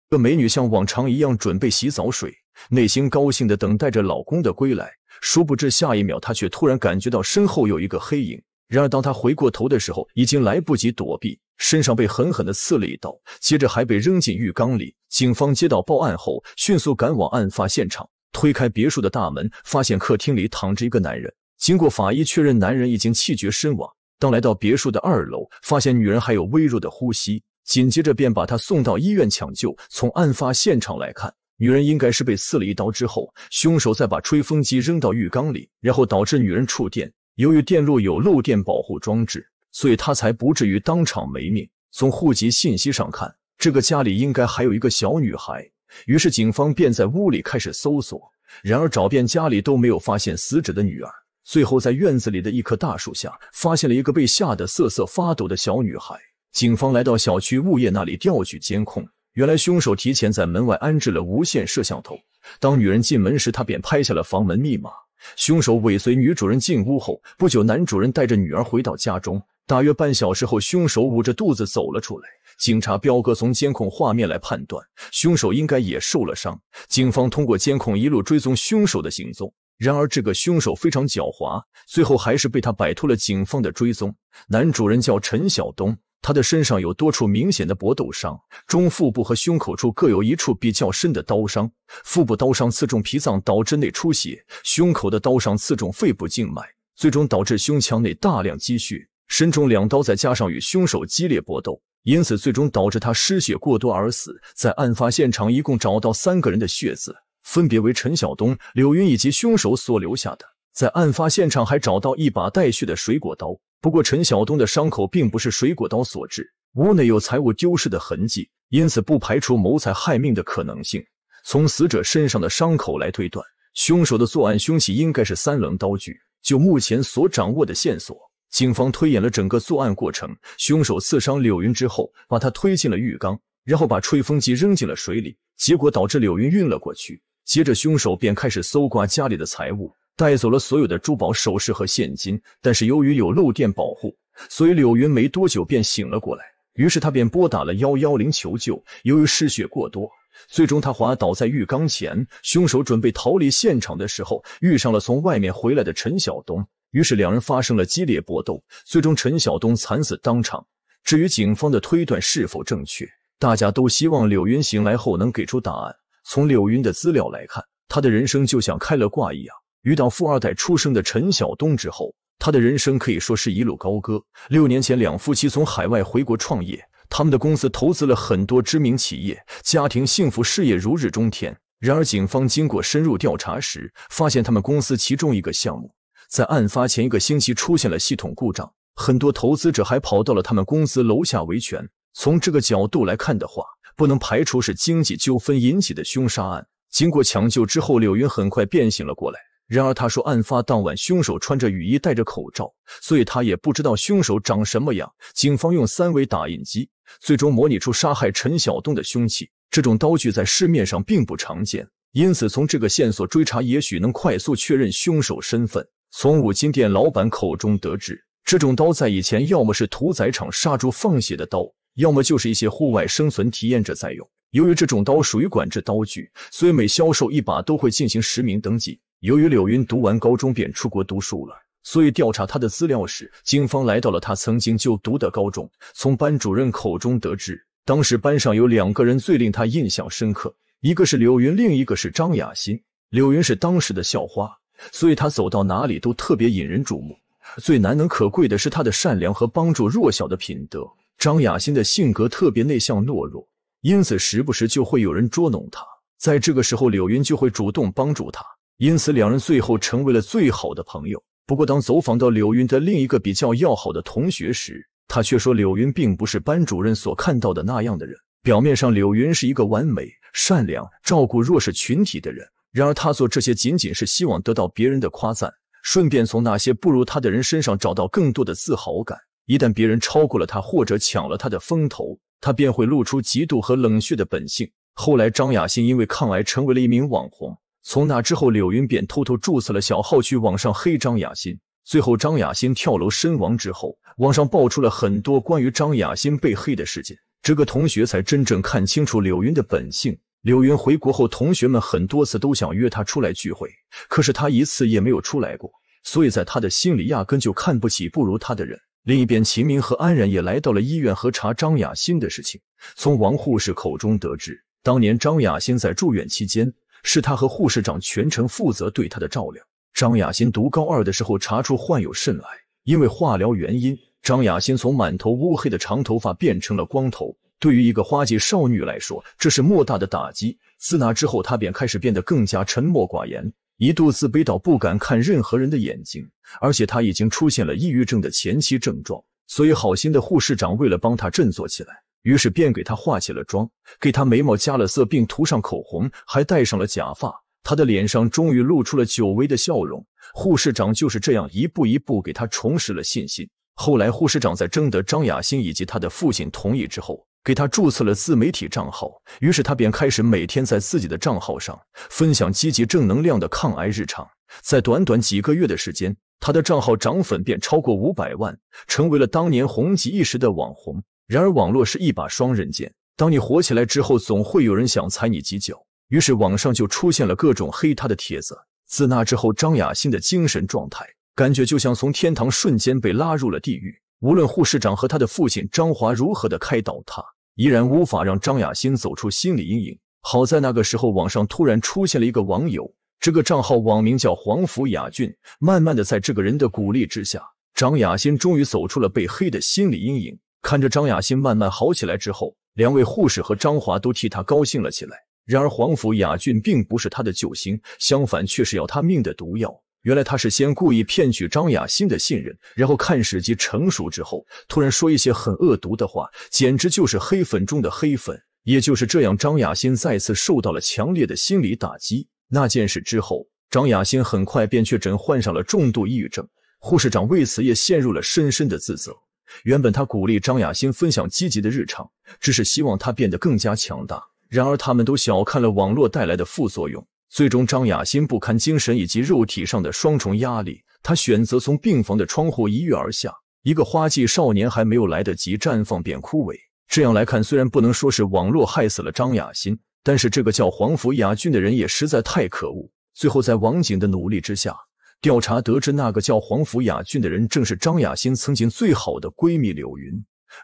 个美女像往常一样准备洗澡水，内心高兴的等待着老公的归来。殊不知，下一秒她却突然感觉到身后有一个黑影。然而，当她回过头的时候，已经来不及躲避，身上被狠狠的刺了一刀，接着还被扔进浴缸里。警方接到报案后，迅速赶往案发现场。推开别墅的大门，发现客厅里躺着一个男人。经过法医确认，男人已经气绝身亡。当来到别墅的二楼，发现女人还有微弱的呼吸，紧接着便把她送到医院抢救。从案发现场来看，女人应该是被刺了一刀之后，凶手再把吹风机扔到浴缸里，然后导致女人触电。由于电路有漏电保护装置，所以她才不至于当场没命。从户籍信息上看，这个家里应该还有一个小女孩。于是，警方便在屋里开始搜索，然而找遍家里都没有发现死者的女儿。最后，在院子里的一棵大树下，发现了一个被吓得瑟瑟发抖的小女孩。警方来到小区物业那里调取监控，原来凶手提前在门外安置了无线摄像头。当女人进门时，他便拍下了房门密码。凶手尾随女主人进屋后，不久男主人带着女儿回到家中。大约半小时后，凶手捂着肚子走了出来。警察彪哥从监控画面来判断，凶手应该也受了伤。警方通过监控一路追踪凶手的行踪，然而这个凶手非常狡猾，最后还是被他摆脱了警方的追踪。男主人叫陈晓东，他的身上有多处明显的搏斗伤，中腹部和胸口处各有一处比较深的刀伤。腹部刀伤刺中脾脏，导致内出血；胸口的刀伤刺中肺部静脉，最终导致胸腔内大量积血。身中两刀，再加上与凶手激烈搏斗。因此，最终导致他失血过多而死。在案发现场，一共找到三个人的血渍，分别为陈晓东、柳云以及凶手所留下的。在案发现场还找到一把带血的水果刀，不过陈晓东的伤口并不是水果刀所致。屋内有财物丢失的痕迹，因此不排除谋财害命的可能性。从死者身上的伤口来推断，凶手的作案凶器应该是三棱刀具。就目前所掌握的线索。警方推演了整个作案过程：凶手刺伤柳云之后，把他推进了浴缸，然后把吹风机扔进了水里，结果导致柳云晕了过去。接着，凶手便开始搜刮家里的财物，带走了所有的珠宝首饰和现金。但是由于有漏电保护，所以柳云没多久便醒了过来。于是他便拨打了幺幺零求救。由于失血过多，最终他滑倒在浴缸前。凶手准备逃离现场的时候，遇上了从外面回来的陈晓东。于是两人发生了激烈搏斗，最终陈晓东惨死当场。至于警方的推断是否正确，大家都希望柳云醒来后能给出答案。从柳云的资料来看，他的人生就像开了挂一样。遇到富二代出生的陈晓东之后，他的人生可以说是一路高歌。六年前，两夫妻从海外回国创业，他们的公司投资了很多知名企业，家庭幸福，事业如日中天。然而，警方经过深入调查时，发现他们公司其中一个项目。在案发前一个星期出现了系统故障，很多投资者还跑到了他们公司楼下维权。从这个角度来看的话，不能排除是经济纠纷引起的凶杀案。经过抢救之后，柳云很快便醒了过来。然而他说，案发当晚凶手穿着雨衣，戴着口罩，所以他也不知道凶手长什么样。警方用三维打印机最终模拟出杀害陈晓东的凶器，这种刀具在市面上并不常见，因此从这个线索追查，也许能快速确认凶手身份。从五金店老板口中得知，这种刀在以前要么是屠宰场杀猪放血的刀，要么就是一些户外生存体验者在用。由于这种刀属于管制刀具，所以每销售一把都会进行实名登记。由于柳云读完高中便出国读书了，所以调查他的资料时，警方来到了他曾经就读的高中。从班主任口中得知，当时班上有两个人最令他印象深刻，一个是柳云，另一个是张雅欣。柳云是当时的校花。所以，他走到哪里都特别引人注目。最难能可贵的是他的善良和帮助弱小的品德。张雅欣的性格特别内向懦弱，因此时不时就会有人捉弄他。在这个时候，柳云就会主动帮助他，因此两人最后成为了最好的朋友。不过，当走访到柳云的另一个比较要好的同学时，他却说柳云并不是班主任所看到的那样的人。表面上，柳云是一个完美、善良、照顾弱势群体的人。然而，他做这些仅仅是希望得到别人的夸赞，顺便从那些不如他的人身上找到更多的自豪感。一旦别人超过了他或者抢了他的风头，他便会露出嫉妒和冷血的本性。后来，张雅欣因为抗癌成为了一名网红。从那之后，柳云便偷偷注册了小号去网上黑张雅欣。最后，张雅欣跳楼身亡之后，网上爆出了很多关于张雅欣被黑的事件。这个同学才真正看清楚柳云的本性。柳云回国后，同学们很多次都想约他出来聚会，可是他一次也没有出来过，所以在他的心里压根就看不起不如他的人。另一边，秦明和安然也来到了医院核查张雅欣的事情。从王护士口中得知，当年张雅欣在住院期间，是他和护士长全程负责对她的照料。张雅欣读高二的时候查出患有肾癌，因为化疗原因，张雅欣从满头乌黑的长头发变成了光头。对于一个花季少女来说，这是莫大的打击。自那之后，她便开始变得更加沉默寡言，一度自卑到不敢看任何人的眼睛，而且她已经出现了抑郁症的前期症状。所以，好心的护士长为了帮她振作起来，于是便给她化起了妆，给她眉毛加了色，并涂上口红，还戴上了假发。她的脸上终于露出了久违的笑容。护士长就是这样一步一步给她重拾了信心。后来，护士长在征得张雅欣以及她的父亲同意之后，给他注册了自媒体账号，于是他便开始每天在自己的账号上分享积极正能量的抗癌日常。在短短几个月的时间，他的账号涨粉便超过五百万，成为了当年红极一时的网红。然而，网络是一把双刃剑，当你火起来之后，总会有人想踩你几脚。于是，网上就出现了各种黑他的帖子。自那之后，张雅欣的精神状态感觉就像从天堂瞬间被拉入了地狱。无论护士长和他的父亲张华如何的开导他。依然无法让张雅欣走出心理阴影。好在那个时候，网上突然出现了一个网友，这个账号网名叫黄甫雅俊。慢慢的，在这个人的鼓励之下，张雅欣终于走出了被黑的心理阴影。看着张雅欣慢慢好起来之后，两位护士和张华都替她高兴了起来。然而，黄甫雅俊并不是他的救星，相反却是要他命的毒药。原来他是先故意骗取张雅欣的信任，然后看时机成熟之后，突然说一些很恶毒的话，简直就是黑粉中的黑粉。也就是这样，张雅欣再次受到了强烈的心理打击。那件事之后，张雅欣很快便确诊患上了重度抑郁症。护士长为此也陷入了深深的自责。原本他鼓励张雅欣分享积极的日常，只是希望她变得更加强大。然而，他们都小看了网络带来的副作用。最终，张雅欣不堪精神以及肉体上的双重压力，她选择从病房的窗户一跃而下。一个花季少年还没有来得及绽放便枯萎。这样来看，虽然不能说是网络害死了张雅欣，但是这个叫黄福雅俊的人也实在太可恶。最后，在王警的努力之下，调查得知那个叫黄福雅俊的人正是张雅欣曾经最好的闺蜜柳云。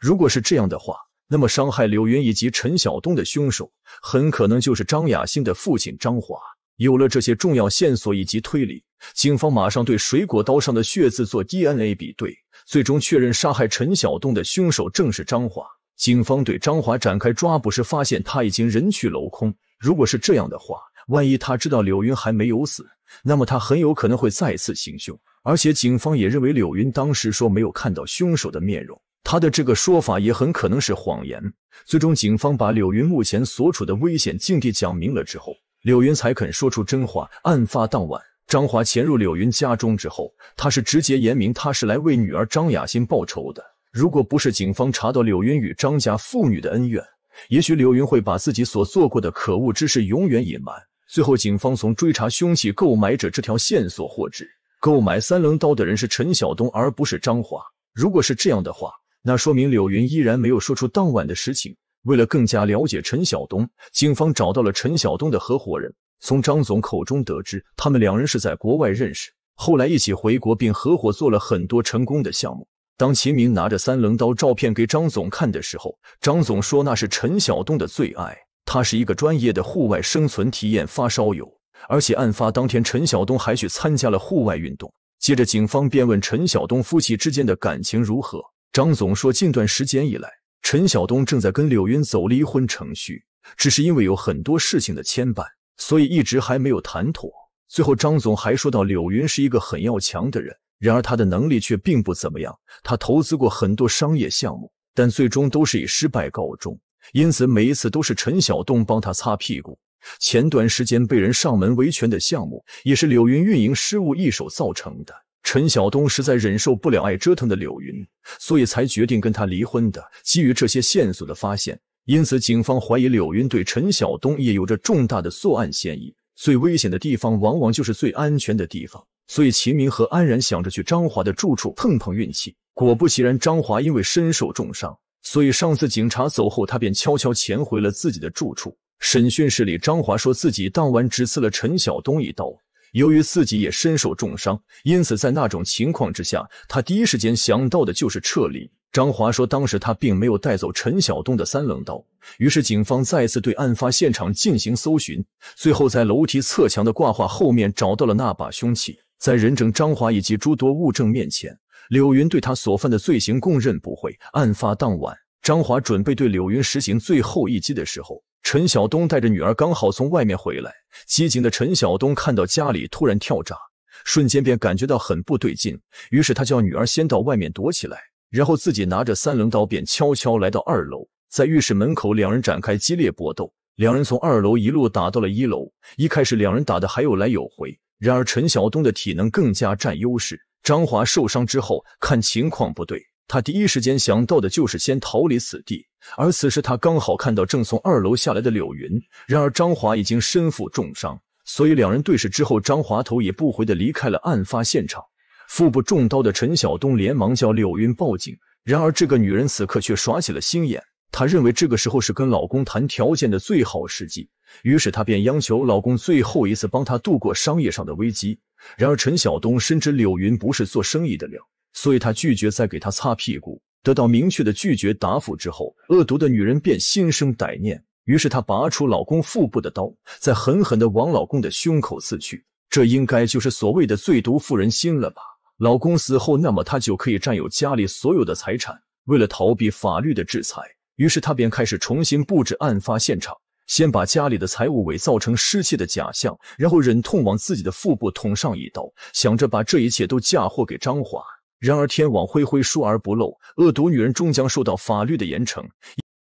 如果是这样的话，那么伤害柳云以及陈晓东的凶手很可能就是张雅欣的父亲张华。有了这些重要线索以及推理，警方马上对水果刀上的血渍做 DNA 比对，最终确认杀害陈晓东的凶手正是张华。警方对张华展开抓捕时，发现他已经人去楼空。如果是这样的话，万一他知道柳云还没有死，那么他很有可能会再次行凶。而且，警方也认为柳云当时说没有看到凶手的面容，他的这个说法也很可能是谎言。最终，警方把柳云目前所处的危险境地讲明了之后。柳云才肯说出真话。案发当晚，张华潜入柳云家中之后，他是直接言明他是来为女儿张雅欣报仇的。如果不是警方查到柳云与张家父女的恩怨，也许柳云会把自己所做过的可恶之事永远隐瞒。最后，警方从追查凶器购买者这条线索获知，购买三棱刀的人是陈晓东，而不是张华。如果是这样的话，那说明柳云依然没有说出当晚的实情。为了更加了解陈晓东，警方找到了陈晓东的合伙人。从张总口中得知，他们两人是在国外认识，后来一起回国并合伙做了很多成功的项目。当秦明拿着三棱刀照片给张总看的时候，张总说那是陈晓东的最爱，他是一个专业的户外生存体验发烧友，而且案发当天陈晓东还去参加了户外运动。接着，警方便问陈晓东夫妻之间的感情如何。张总说近段时间以来。陈晓东正在跟柳云走离婚程序，只是因为有很多事情的牵绊，所以一直还没有谈妥。最后，张总还说到，柳云是一个很要强的人，然而他的能力却并不怎么样。他投资过很多商业项目，但最终都是以失败告终，因此每一次都是陈晓东帮他擦屁股。前段时间被人上门维权的项目，也是柳云运营失误一手造成的。陈晓东实在忍受不了爱折腾的柳云，所以才决定跟他离婚的。基于这些线索的发现，因此警方怀疑柳云对陈晓东也有着重大的作案嫌疑。最危险的地方，往往就是最安全的地方。所以，秦明和安然想着去张华的住处碰碰运气。果不其然，张华因为身受重伤，所以上次警察走后，他便悄悄潜回了自己的住处。审讯室里，张华说自己当晚只刺了陈晓东一刀。由于自己也身受重伤，因此在那种情况之下，他第一时间想到的就是撤离。张华说，当时他并没有带走陈晓东的三棱刀，于是警方再次对案发现场进行搜寻，最后在楼梯侧墙的挂画后面找到了那把凶器。在人证张华以及诸多物证面前，柳云对他所犯的罪行供认不讳。案发当晚，张华准备对柳云实行最后一击的时候。陈晓东带着女儿刚好从外面回来，机警的陈晓东看到家里突然跳闸，瞬间便感觉到很不对劲，于是他叫女儿先到外面躲起来，然后自己拿着三棱刀便悄悄来到二楼，在浴室门口，两人展开激烈搏斗，两人从二楼一路打到了一楼。一开始两人打的还有来有回，然而陈晓东的体能更加占优势，张华受伤之后，看情况不对。他第一时间想到的就是先逃离此地，而此时他刚好看到正从二楼下来的柳云。然而张华已经身负重伤，所以两人对视之后，张华头也不回地离开了案发现场。腹部中刀的陈晓东连忙叫柳云报警，然而这个女人此刻却耍起了心眼，她认为这个时候是跟老公谈条件的最好时机，于是她便央求老公最后一次帮她度过商业上的危机。然而陈晓东深知柳云不是做生意的料。所以她拒绝再给他擦屁股。得到明确的拒绝答复之后，恶毒的女人便心生歹念。于是她拔出老公腹部的刀，再狠狠地往老公的胸口刺去。这应该就是所谓的“最毒妇人心”了吧？老公死后，那么她就可以占有家里所有的财产。为了逃避法律的制裁，于是她便开始重新布置案发现场，先把家里的财物伪造成失窃的假象，然后忍痛往自己的腹部捅上一刀，想着把这一切都嫁祸给张华。然而天网恢恢，疏而不漏，恶毒女人终将受到法律的严惩。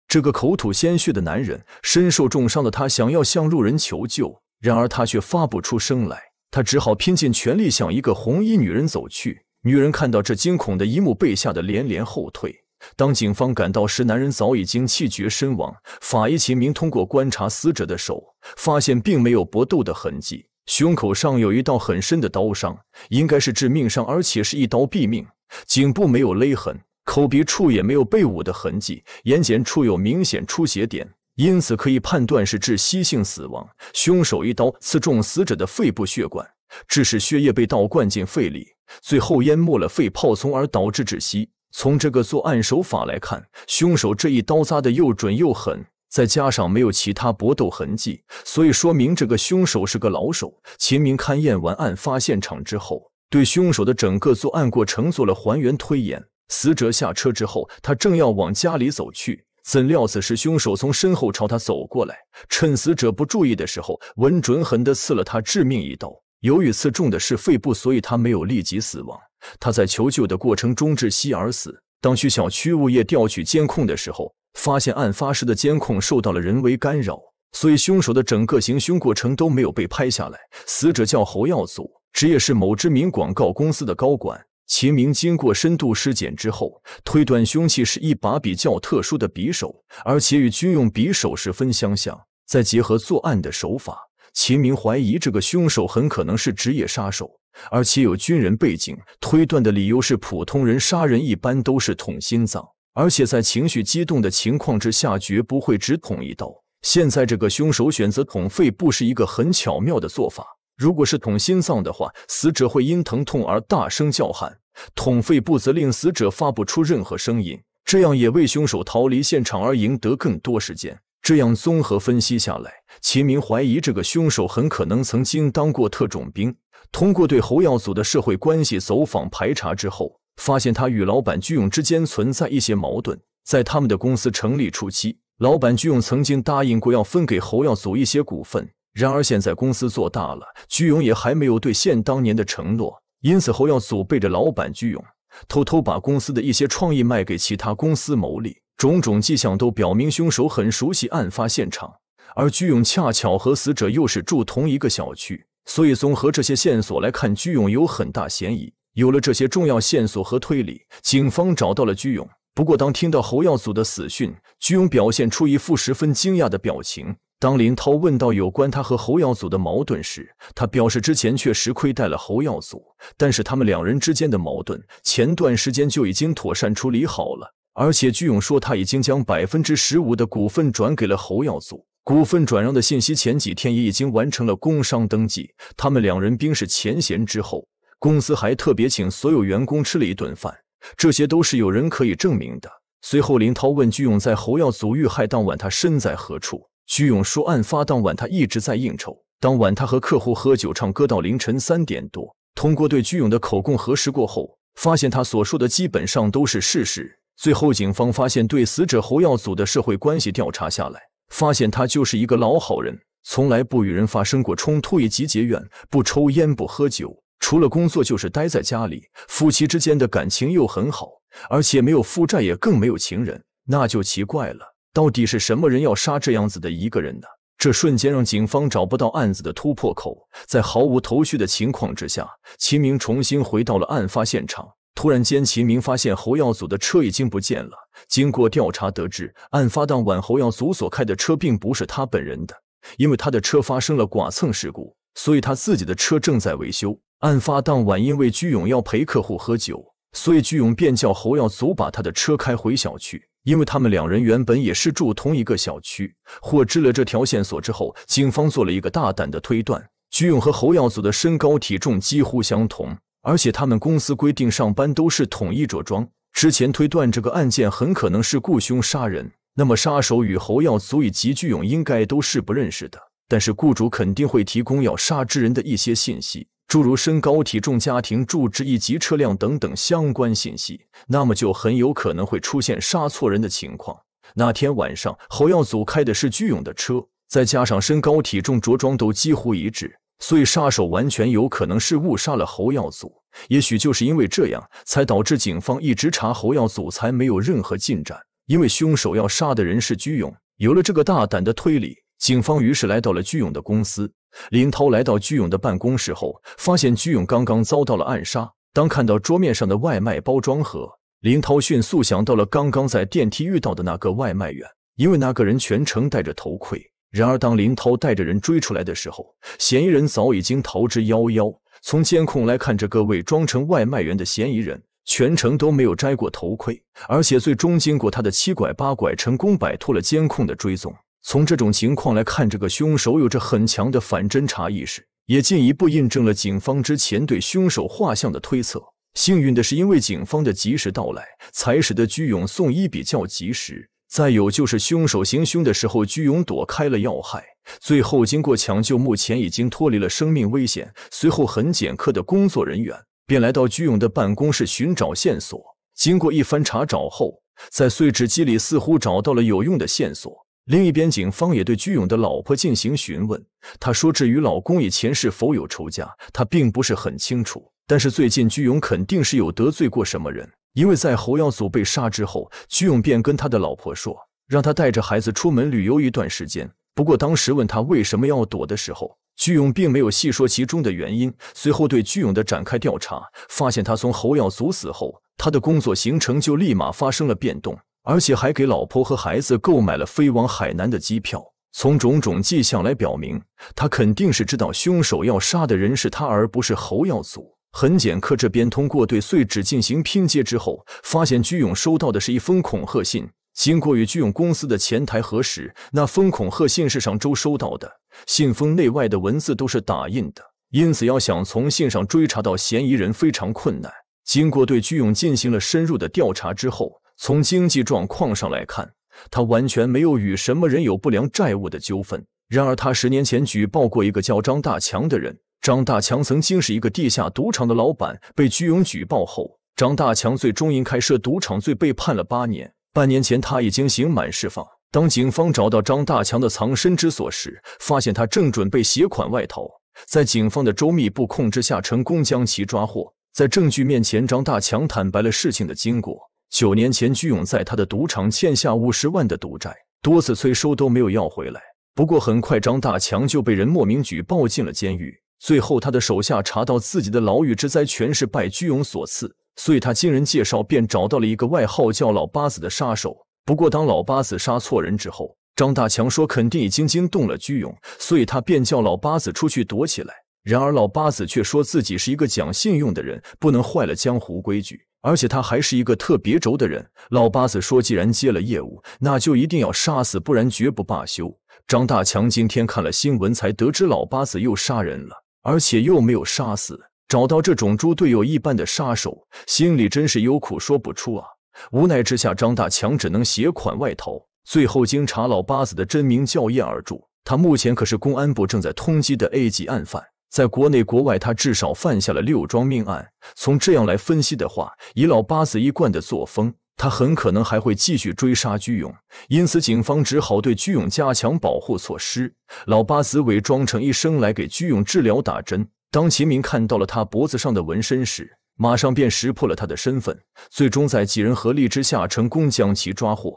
这个口吐鲜血的男人身受重伤的他，想要向路人求救，然而他却发不出声来，他只好拼尽全力向一个红衣女人走去。女人看到这惊恐的一幕，被吓得连连后退。当警方赶到时，男人早已经气绝身亡。法医秦明通过观察死者的手，发现并没有搏斗的痕迹。胸口上有一道很深的刀伤，应该是致命伤，而且是一刀毙命。颈部没有勒痕，口鼻处也没有被捂的痕迹，眼睑处有明显出血点，因此可以判断是窒息性死亡。凶手一刀刺中死者的肺部血管，致使血液被倒灌进肺里，最后淹没了肺泡，从而导致窒息。从这个作案手法来看，凶手这一刀扎的又准又狠。再加上没有其他搏斗痕迹，所以说明这个凶手是个老手。秦明勘验完案发现场之后，对凶手的整个作案过程做了还原推演。死者下车之后，他正要往家里走去，怎料此时凶手从身后朝他走过来，趁死者不注意的时候，稳准狠地刺了他致命一刀。由于刺中的是肺部，所以他没有立即死亡，他在求救的过程中窒息而死。当去小区物业调取监控的时候，发现案发时的监控受到了人为干扰，所以凶手的整个行凶过程都没有被拍下来。死者叫侯耀祖，职业是某知名广告公司的高管。秦明经过深度尸检之后，推断凶器是一把比较特殊的匕首，而且与军用匕首十分相像。再结合作案的手法，秦明怀疑这个凶手很可能是职业杀手，而且有军人背景。推断的理由是，普通人杀人一般都是捅心脏。而且在情绪激动的情况之下，绝不会只捅一刀。现在这个凶手选择捅肺部是一个很巧妙的做法。如果是捅心脏的话，死者会因疼痛而大声叫喊；捅肺部则令死者发不出任何声音，这样也为凶手逃离现场而赢得更多时间。这样综合分析下来，秦明怀疑这个凶手很可能曾经当过特种兵。通过对侯耀祖的社会关系走访排查之后。发现他与老板鞠勇之间存在一些矛盾。在他们的公司成立初期，老板鞠勇曾经答应过要分给侯耀祖一些股份。然而现在公司做大了，鞠勇也还没有兑现当年的承诺。因此，侯耀祖背着老板鞠勇，偷偷把公司的一些创意卖给其他公司牟利。种种迹象都表明，凶手很熟悉案发现场，而鞠勇恰巧和死者又是住同一个小区，所以综合这些线索来看，鞠勇有很大嫌疑。有了这些重要线索和推理，警方找到了居勇。不过，当听到侯耀祖的死讯，居勇表现出一副十分惊讶的表情。当林涛问到有关他和侯耀祖的矛盾时，他表示之前确实亏待了侯耀祖，但是他们两人之间的矛盾前段时间就已经妥善处理好了。而且，居勇说他已经将百分之十五的股份转给了侯耀祖，股份转让的信息前几天也已经完成了工商登记。他们两人冰释前嫌之后。公司还特别请所有员工吃了一顿饭，这些都是有人可以证明的。随后，林涛问鞠勇，在侯耀祖遇害当晚，他身在何处？鞠勇说，案发当晚他一直在应酬，当晚他和客户喝酒、唱歌到凌晨三点多。通过对鞠勇的口供核实过后，发现他所说的基本上都是事实。最后，警方发现对死者侯耀祖的社会关系调查下来，发现他就是一个老好人，从来不与人发生过冲突以及结怨，不抽烟，不喝酒。除了工作就是待在家里，夫妻之间的感情又很好，而且没有负债，也更没有情人，那就奇怪了。到底是什么人要杀这样子的一个人呢？这瞬间让警方找不到案子的突破口。在毫无头绪的情况之下，秦明重新回到了案发现场。突然间，秦明发现侯耀祖的车已经不见了。经过调查得知，案发当晚侯耀祖所开的车并不是他本人的，因为他的车发生了剐蹭事故，所以他自己的车正在维修。案发当晚，因为居勇要陪客户喝酒，所以居勇便叫侯耀祖把他的车开回小区。因为他们两人原本也是住同一个小区。获知了这条线索之后，警方做了一个大胆的推断：居勇和侯耀祖的身高体重几乎相同，而且他们公司规定上班都是统一着装。之前推断这个案件很可能是雇凶杀人，那么杀手与侯耀祖以及居勇应该都是不认识的。但是雇主肯定会提供要杀之人的一些信息。诸如身高、体重、家庭住址以及车辆等等相关信息，那么就很有可能会出现杀错人的情况。那天晚上，侯耀祖开的是鞠勇的车，再加上身高、体重、着装都几乎一致，所以杀手完全有可能是误杀了侯耀祖。也许就是因为这样，才导致警方一直查侯耀祖才没有任何进展。因为凶手要杀的人是居勇，有了这个大胆的推理，警方于是来到了居勇的公司。林涛来到居勇的办公室后，发现居勇刚刚遭到了暗杀。当看到桌面上的外卖包装盒，林涛迅速想到了刚刚在电梯遇到的那个外卖员，因为那个人全程戴着头盔。然而，当林涛带着人追出来的时候，嫌疑人早已经逃之夭夭。从监控来看，这个伪装成外卖员的嫌疑人全程都没有摘过头盔，而且最终经过他的七拐八拐，成功摆脱了监控的追踪。从这种情况来看，这个凶手有着很强的反侦查意识，也进一步印证了警方之前对凶手画像的推测。幸运的是，因为警方的及时到来，才使得居勇送医比较及时。再有就是，凶手行凶的时候，居勇躲开了要害。最后，经过抢救，目前已经脱离了生命危险。随后，痕检科的工作人员便来到居勇的办公室寻找线索。经过一番查找后，在碎纸机里似乎找到了有用的线索。另一边，警方也对鞠勇的老婆进行询问。他说：“至于老公以前是否有仇家，他并不是很清楚。但是最近，鞠勇肯定是有得罪过什么人，因为在侯耀祖被杀之后，鞠勇便跟他的老婆说，让他带着孩子出门旅游一段时间。不过当时问他为什么要躲的时候，鞠勇并没有细说其中的原因。随后对鞠勇的展开调查，发现他从侯耀祖死后，他的工作行程就立马发生了变动。”而且还给老婆和孩子购买了飞往海南的机票。从种种迹象来表明，他肯定是知道凶手要杀的人是他，而不是侯耀祖。痕检科这边通过对碎纸进行拼接之后，发现居勇收到的是一封恐吓信。经过与居勇公司的前台核实，那封恐吓信是上周收到的。信封内外的文字都是打印的，因此要想从信上追查到嫌疑人非常困难。经过对居勇进行了深入的调查之后。从经济状况上来看，他完全没有与什么人有不良债务的纠纷。然而，他十年前举报过一个叫张大强的人。张大强曾经是一个地下赌场的老板，被居勇举报后，张大强最终因开设赌场罪被判了八年。半年前，他已经刑满释放。当警方找到张大强的藏身之所时，发现他正准备携款外逃，在警方的周密布控之下，成功将其抓获。在证据面前，张大强坦白了事情的经过。九年前，居勇在他的赌场欠下五十万的赌债，多次催收都没有要回来。不过，很快张大强就被人莫名举报进了监狱。最后，他的手下查到自己的牢狱之灾全是拜居勇所赐，所以他经人介绍便找到了一个外号叫老八子的杀手。不过，当老八子杀错人之后，张大强说肯定已经惊动了居勇，所以他便叫老八子出去躲起来。然而，老八子却说自己是一个讲信用的人，不能坏了江湖规矩。而且他还是一个特别轴的人。老八子说：“既然接了业务，那就一定要杀死，不然绝不罢休。”张大强今天看了新闻，才得知老八子又杀人了，而且又没有杀死。找到这种猪队友一般的杀手，心里真是有苦说不出啊！无奈之下，张大强只能携款外逃。最后经查，老八子的真名叫燕尔柱，他目前可是公安部正在通缉的 A 级案犯。在国内国外，他至少犯下了六桩命案。从这样来分析的话，以老八子一贯的作风，他很可能还会继续追杀居勇。因此，警方只好对居勇加强保护措施。老八子伪装成医生来给居勇治疗打针。当秦明看到了他脖子上的纹身时，马上便识破了他的身份。最终，在几人合力之下，成功将其抓获。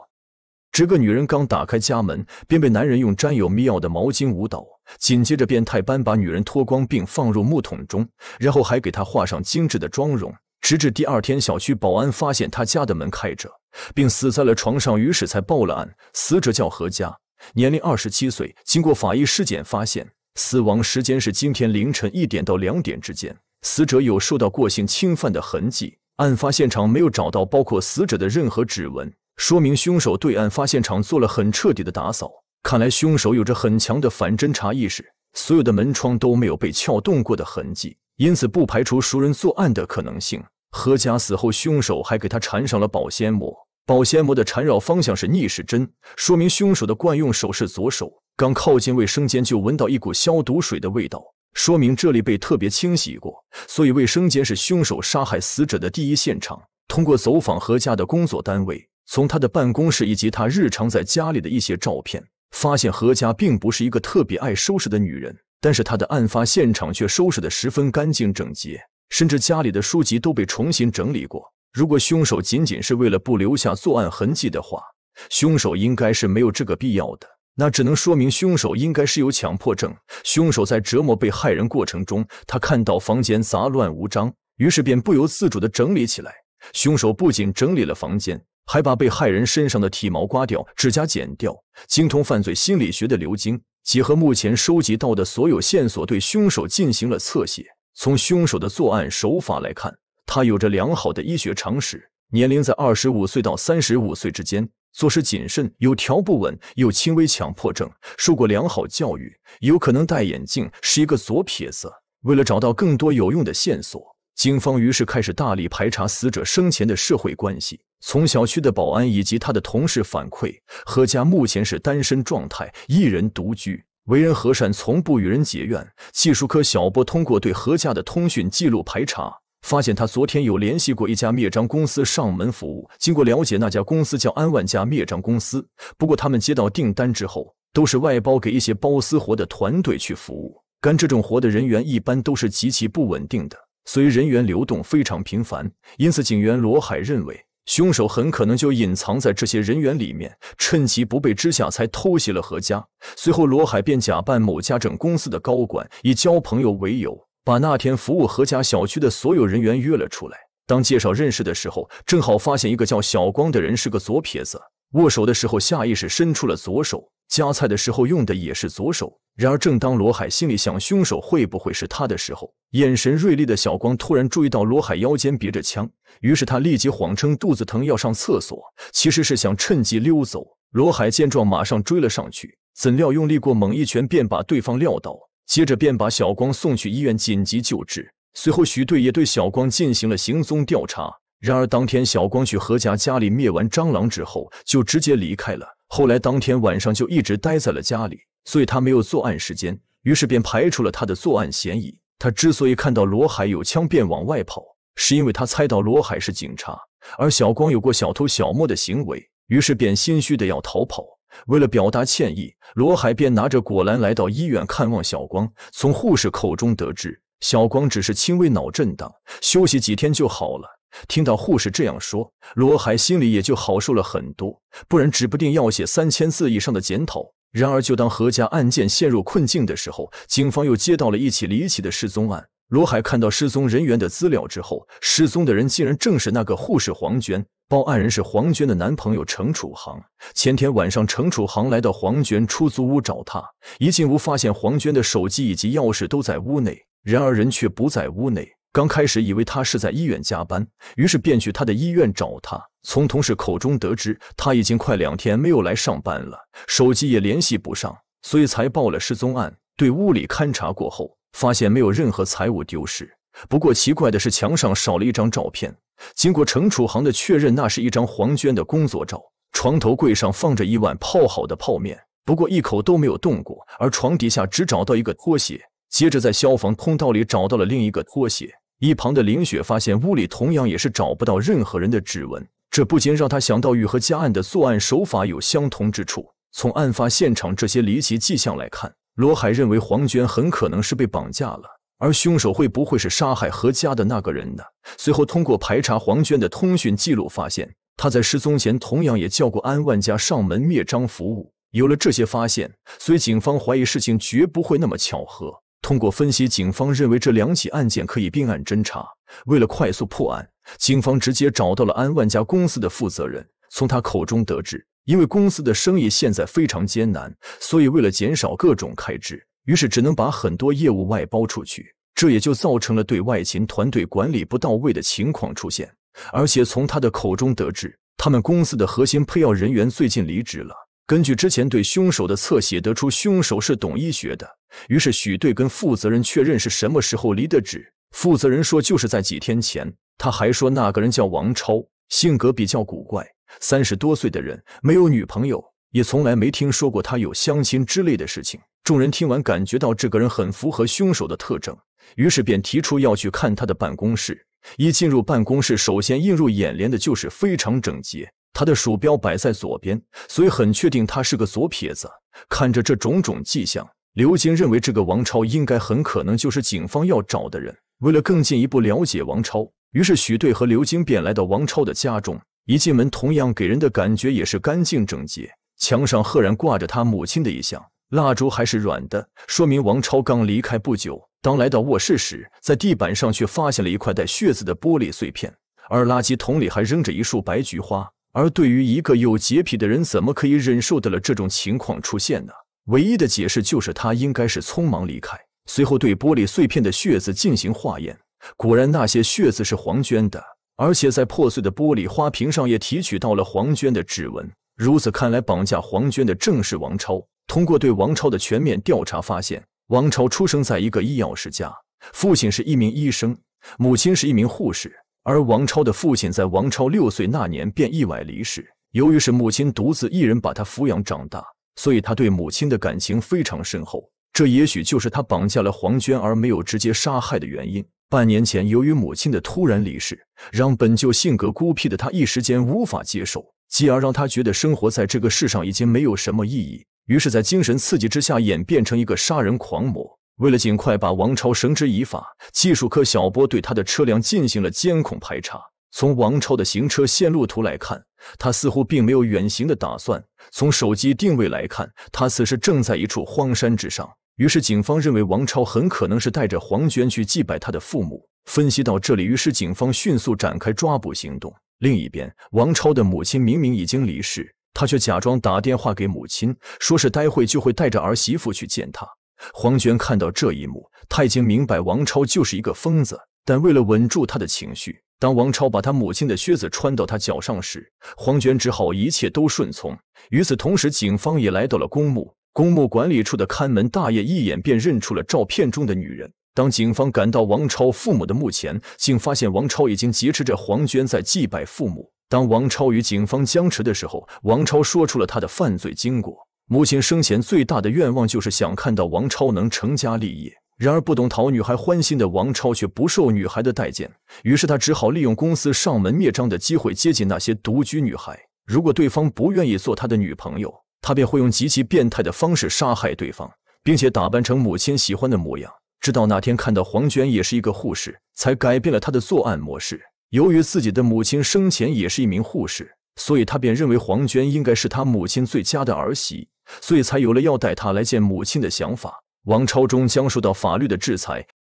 这个女人刚打开家门，便被男人用沾有密钥的毛巾捂倒。紧接着，变态班把女人脱光并放入木桶中，然后还给她画上精致的妆容，直至第二天，小区保安发现他家的门开着，并死在了床上，于是才报了案。死者叫何佳，年龄二十七岁。经过法医尸检，发现死亡时间是今天凌晨一点到两点之间。死者有受到过性侵犯的痕迹，案发现场没有找到包括死者的任何指纹，说明凶手对案发现场做了很彻底的打扫。看来凶手有着很强的反侦查意识，所有的门窗都没有被撬动过的痕迹，因此不排除熟人作案的可能性。何家死后，凶手还给他缠上了保鲜膜，保鲜膜的缠绕方向是逆时针，说明凶手的惯用手是左手。刚靠近卫生间，就闻到一股消毒水的味道，说明这里被特别清洗过，所以卫生间是凶手杀害死者的第一现场。通过走访何家的工作单位，从他的办公室以及他日常在家里的一些照片。发现何家并不是一个特别爱收拾的女人，但是她的案发现场却收拾得十分干净整洁，甚至家里的书籍都被重新整理过。如果凶手仅仅是为了不留下作案痕迹的话，凶手应该是没有这个必要的。那只能说明凶手应该是有强迫症。凶手在折磨被害人过程中，他看到房间杂乱无章，于是便不由自主地整理起来。凶手不仅整理了房间。还把被害人身上的体毛刮掉、指甲剪掉。精通犯罪心理学的刘晶结合目前收集到的所有线索，对凶手进行了侧写。从凶手的作案手法来看，他有着良好的医学常识，年龄在二十五岁到三十五岁之间，做事谨慎、有条不紊，有轻微强迫症，受过良好教育，有可能戴眼镜，是一个左撇子。为了找到更多有用的线索。警方于是开始大力排查死者生前的社会关系。从小区的保安以及他的同事反馈，何家目前是单身状态，一人独居，为人和善，从不与人结怨。技术科小波通过对何家的通讯记录排查，发现他昨天有联系过一家灭蟑公司上门服务。经过了解，那家公司叫安万家灭蟑公司。不过，他们接到订单之后，都是外包给一些包私活的团队去服务。干这种活的人员一般都是极其不稳定的。随人员流动非常频繁，因此警员罗海认为凶手很可能就隐藏在这些人员里面，趁其不备之下才偷袭了何家。随后，罗海便假扮某家政公司的高管，以交朋友为由，把那天服务何家小区的所有人员约了出来。当介绍认识的时候，正好发现一个叫小光的人是个左撇子，握手的时候下意识伸出了左手，夹菜的时候用的也是左手。然而，正当罗海心里想凶手会不会是他的时候，眼神锐利的小光突然注意到罗海腰间别着枪，于是他立即谎称肚子疼要上厕所，其实是想趁机溜走。罗海见状马上追了上去，怎料用力过猛一拳便把对方撂倒，接着便把小光送去医院紧急救治。随后，许队也对小光进行了行踪调查。然而，当天小光去何家家里灭完蟑螂之后就直接离开了，后来当天晚上就一直待在了家里，所以他没有作案时间，于是便排除了他的作案嫌疑。他之所以看到罗海有枪便往外跑，是因为他猜到罗海是警察，而小光有过小偷小摸的行为，于是便心虚的要逃跑。为了表达歉意，罗海便拿着果篮来到医院看望小光。从护士口中得知，小光只是轻微脑震荡，休息几天就好了。听到护士这样说，罗海心里也就好受了很多，不然指不定要写三千字以上的检讨。然而，就当何家案件陷入困境的时候，警方又接到了一起离奇的失踪案。罗海看到失踪人员的资料之后，失踪的人竟然正是那个护士黄娟。报案人是黄娟的男朋友程楚航。前天晚上，程楚航来到黄娟出租屋找她，一进屋发现黄娟的手机以及钥匙都在屋内，然而人却不在屋内。刚开始以为他是在医院加班，于是便去他的医院找他。从同事口中得知，他已经快两天没有来上班了，手机也联系不上，所以才报了失踪案。对屋里勘查过后，发现没有任何财物丢失。不过奇怪的是，墙上少了一张照片。经过程楚航的确认，那是一张黄娟的工作照。床头柜上放着一碗泡好的泡面，不过一口都没有动过。而床底下只找到一个拖鞋，接着在消防通道里找到了另一个拖鞋。一旁的林雪发现，屋里同样也是找不到任何人的指纹。这不禁让他想到与何家案的作案手法有相同之处。从案发现场这些离奇迹象来看，罗海认为黄娟很可能是被绑架了，而凶手会不会是杀害何家的那个人呢？随后通过排查黄娟的通讯记录，发现她在失踪前同样也叫过安万家上门灭蟑服务。有了这些发现，所以警方怀疑事情绝不会那么巧合。通过分析，警方认为这两起案件可以并案侦查。为了快速破案。警方直接找到了安万家公司的负责人，从他口中得知，因为公司的生意现在非常艰难，所以为了减少各种开支，于是只能把很多业务外包出去，这也就造成了对外勤团队管理不到位的情况出现。而且从他的口中得知，他们公司的核心配药人员最近离职了。根据之前对凶手的侧写得出，凶手是懂医学的。于是许队跟负责人确认是什么时候离的职，负责人说就是在几天前。他还说那个人叫王超，性格比较古怪，三十多岁的人，没有女朋友，也从来没听说过他有相亲之类的事情。众人听完，感觉到这个人很符合凶手的特征，于是便提出要去看他的办公室。一进入办公室，首先映入眼帘的就是非常整洁，他的鼠标摆在左边，所以很确定他是个左撇子。看着这种种迹象，刘晶认为这个王超应该很可能就是警方要找的人。为了更进一步了解王超。于是，许队和刘晶便来到王超的家中。一进门，同样给人的感觉也是干净整洁。墙上赫然挂着他母亲的遗像，蜡烛还是软的，说明王超刚离开不久。当来到卧室时，在地板上却发现了一块带血渍的玻璃碎片，而垃圾桶里还扔着一束白菊花。而对于一个有洁癖的人，怎么可以忍受得了这种情况出现呢？唯一的解释就是他应该是匆忙离开。随后，对玻璃碎片的血渍进行化验。果然，那些血渍是黄娟的，而且在破碎的玻璃花瓶上也提取到了黄娟的指纹。如此看来，绑架黄娟的正是王超。通过对王超的全面调查，发现王超出生在一个医药世家，父亲是一名医生，母亲是一名护士。而王超的父亲在王超六岁那年便意外离世。由于是母亲独自一人把他抚养长大，所以他对母亲的感情非常深厚。这也许就是他绑架了黄娟而没有直接杀害的原因。半年前，由于母亲的突然离世，让本就性格孤僻的他一时间无法接受，继而让他觉得生活在这个世上已经没有什么意义。于是，在精神刺激之下，演变成一个杀人狂魔。为了尽快把王超绳之以法，技术科小波对他的车辆进行了监控排查。从王超的行车线路图来看，他似乎并没有远行的打算。从手机定位来看，他此时正在一处荒山之上。于是，警方认为王超很可能是带着黄娟去祭拜他的父母。分析到这里，于是警方迅速展开抓捕行动。另一边，王超的母亲明明已经离世，他却假装打电话给母亲，说是待会就会带着儿媳妇去见他。黄娟看到这一幕，他已经明白王超就是一个疯子，但为了稳住他的情绪。当王超把他母亲的靴子穿到他脚上时，黄娟只好一切都顺从。与此同时，警方也来到了公墓。公墓管理处的看门大爷一眼便认出了照片中的女人。当警方赶到王超父母的墓前，竟发现王超已经劫持着黄娟在祭拜父母。当王超与警方僵持的时候，王超说出了他的犯罪经过：母亲生前最大的愿望就是想看到王超能成家立业。然而不懂讨女孩欢心的王超却不受女孩的待见，于是他只好利用公司上门灭蟑的机会接近那些独居女孩。如果对方不愿意做他的女朋友，他便会用极其变态的方式杀害对方，并且打扮成母亲喜欢的模样。直到那天看到黄娟也是一个护士，才改变了他的作案模式。由于自己的母亲生前也是一名护士，所以他便认为黄娟应该是他母亲最佳的儿媳，所以才有了要带她来见母亲的想法。王超忠将受到法律的制裁。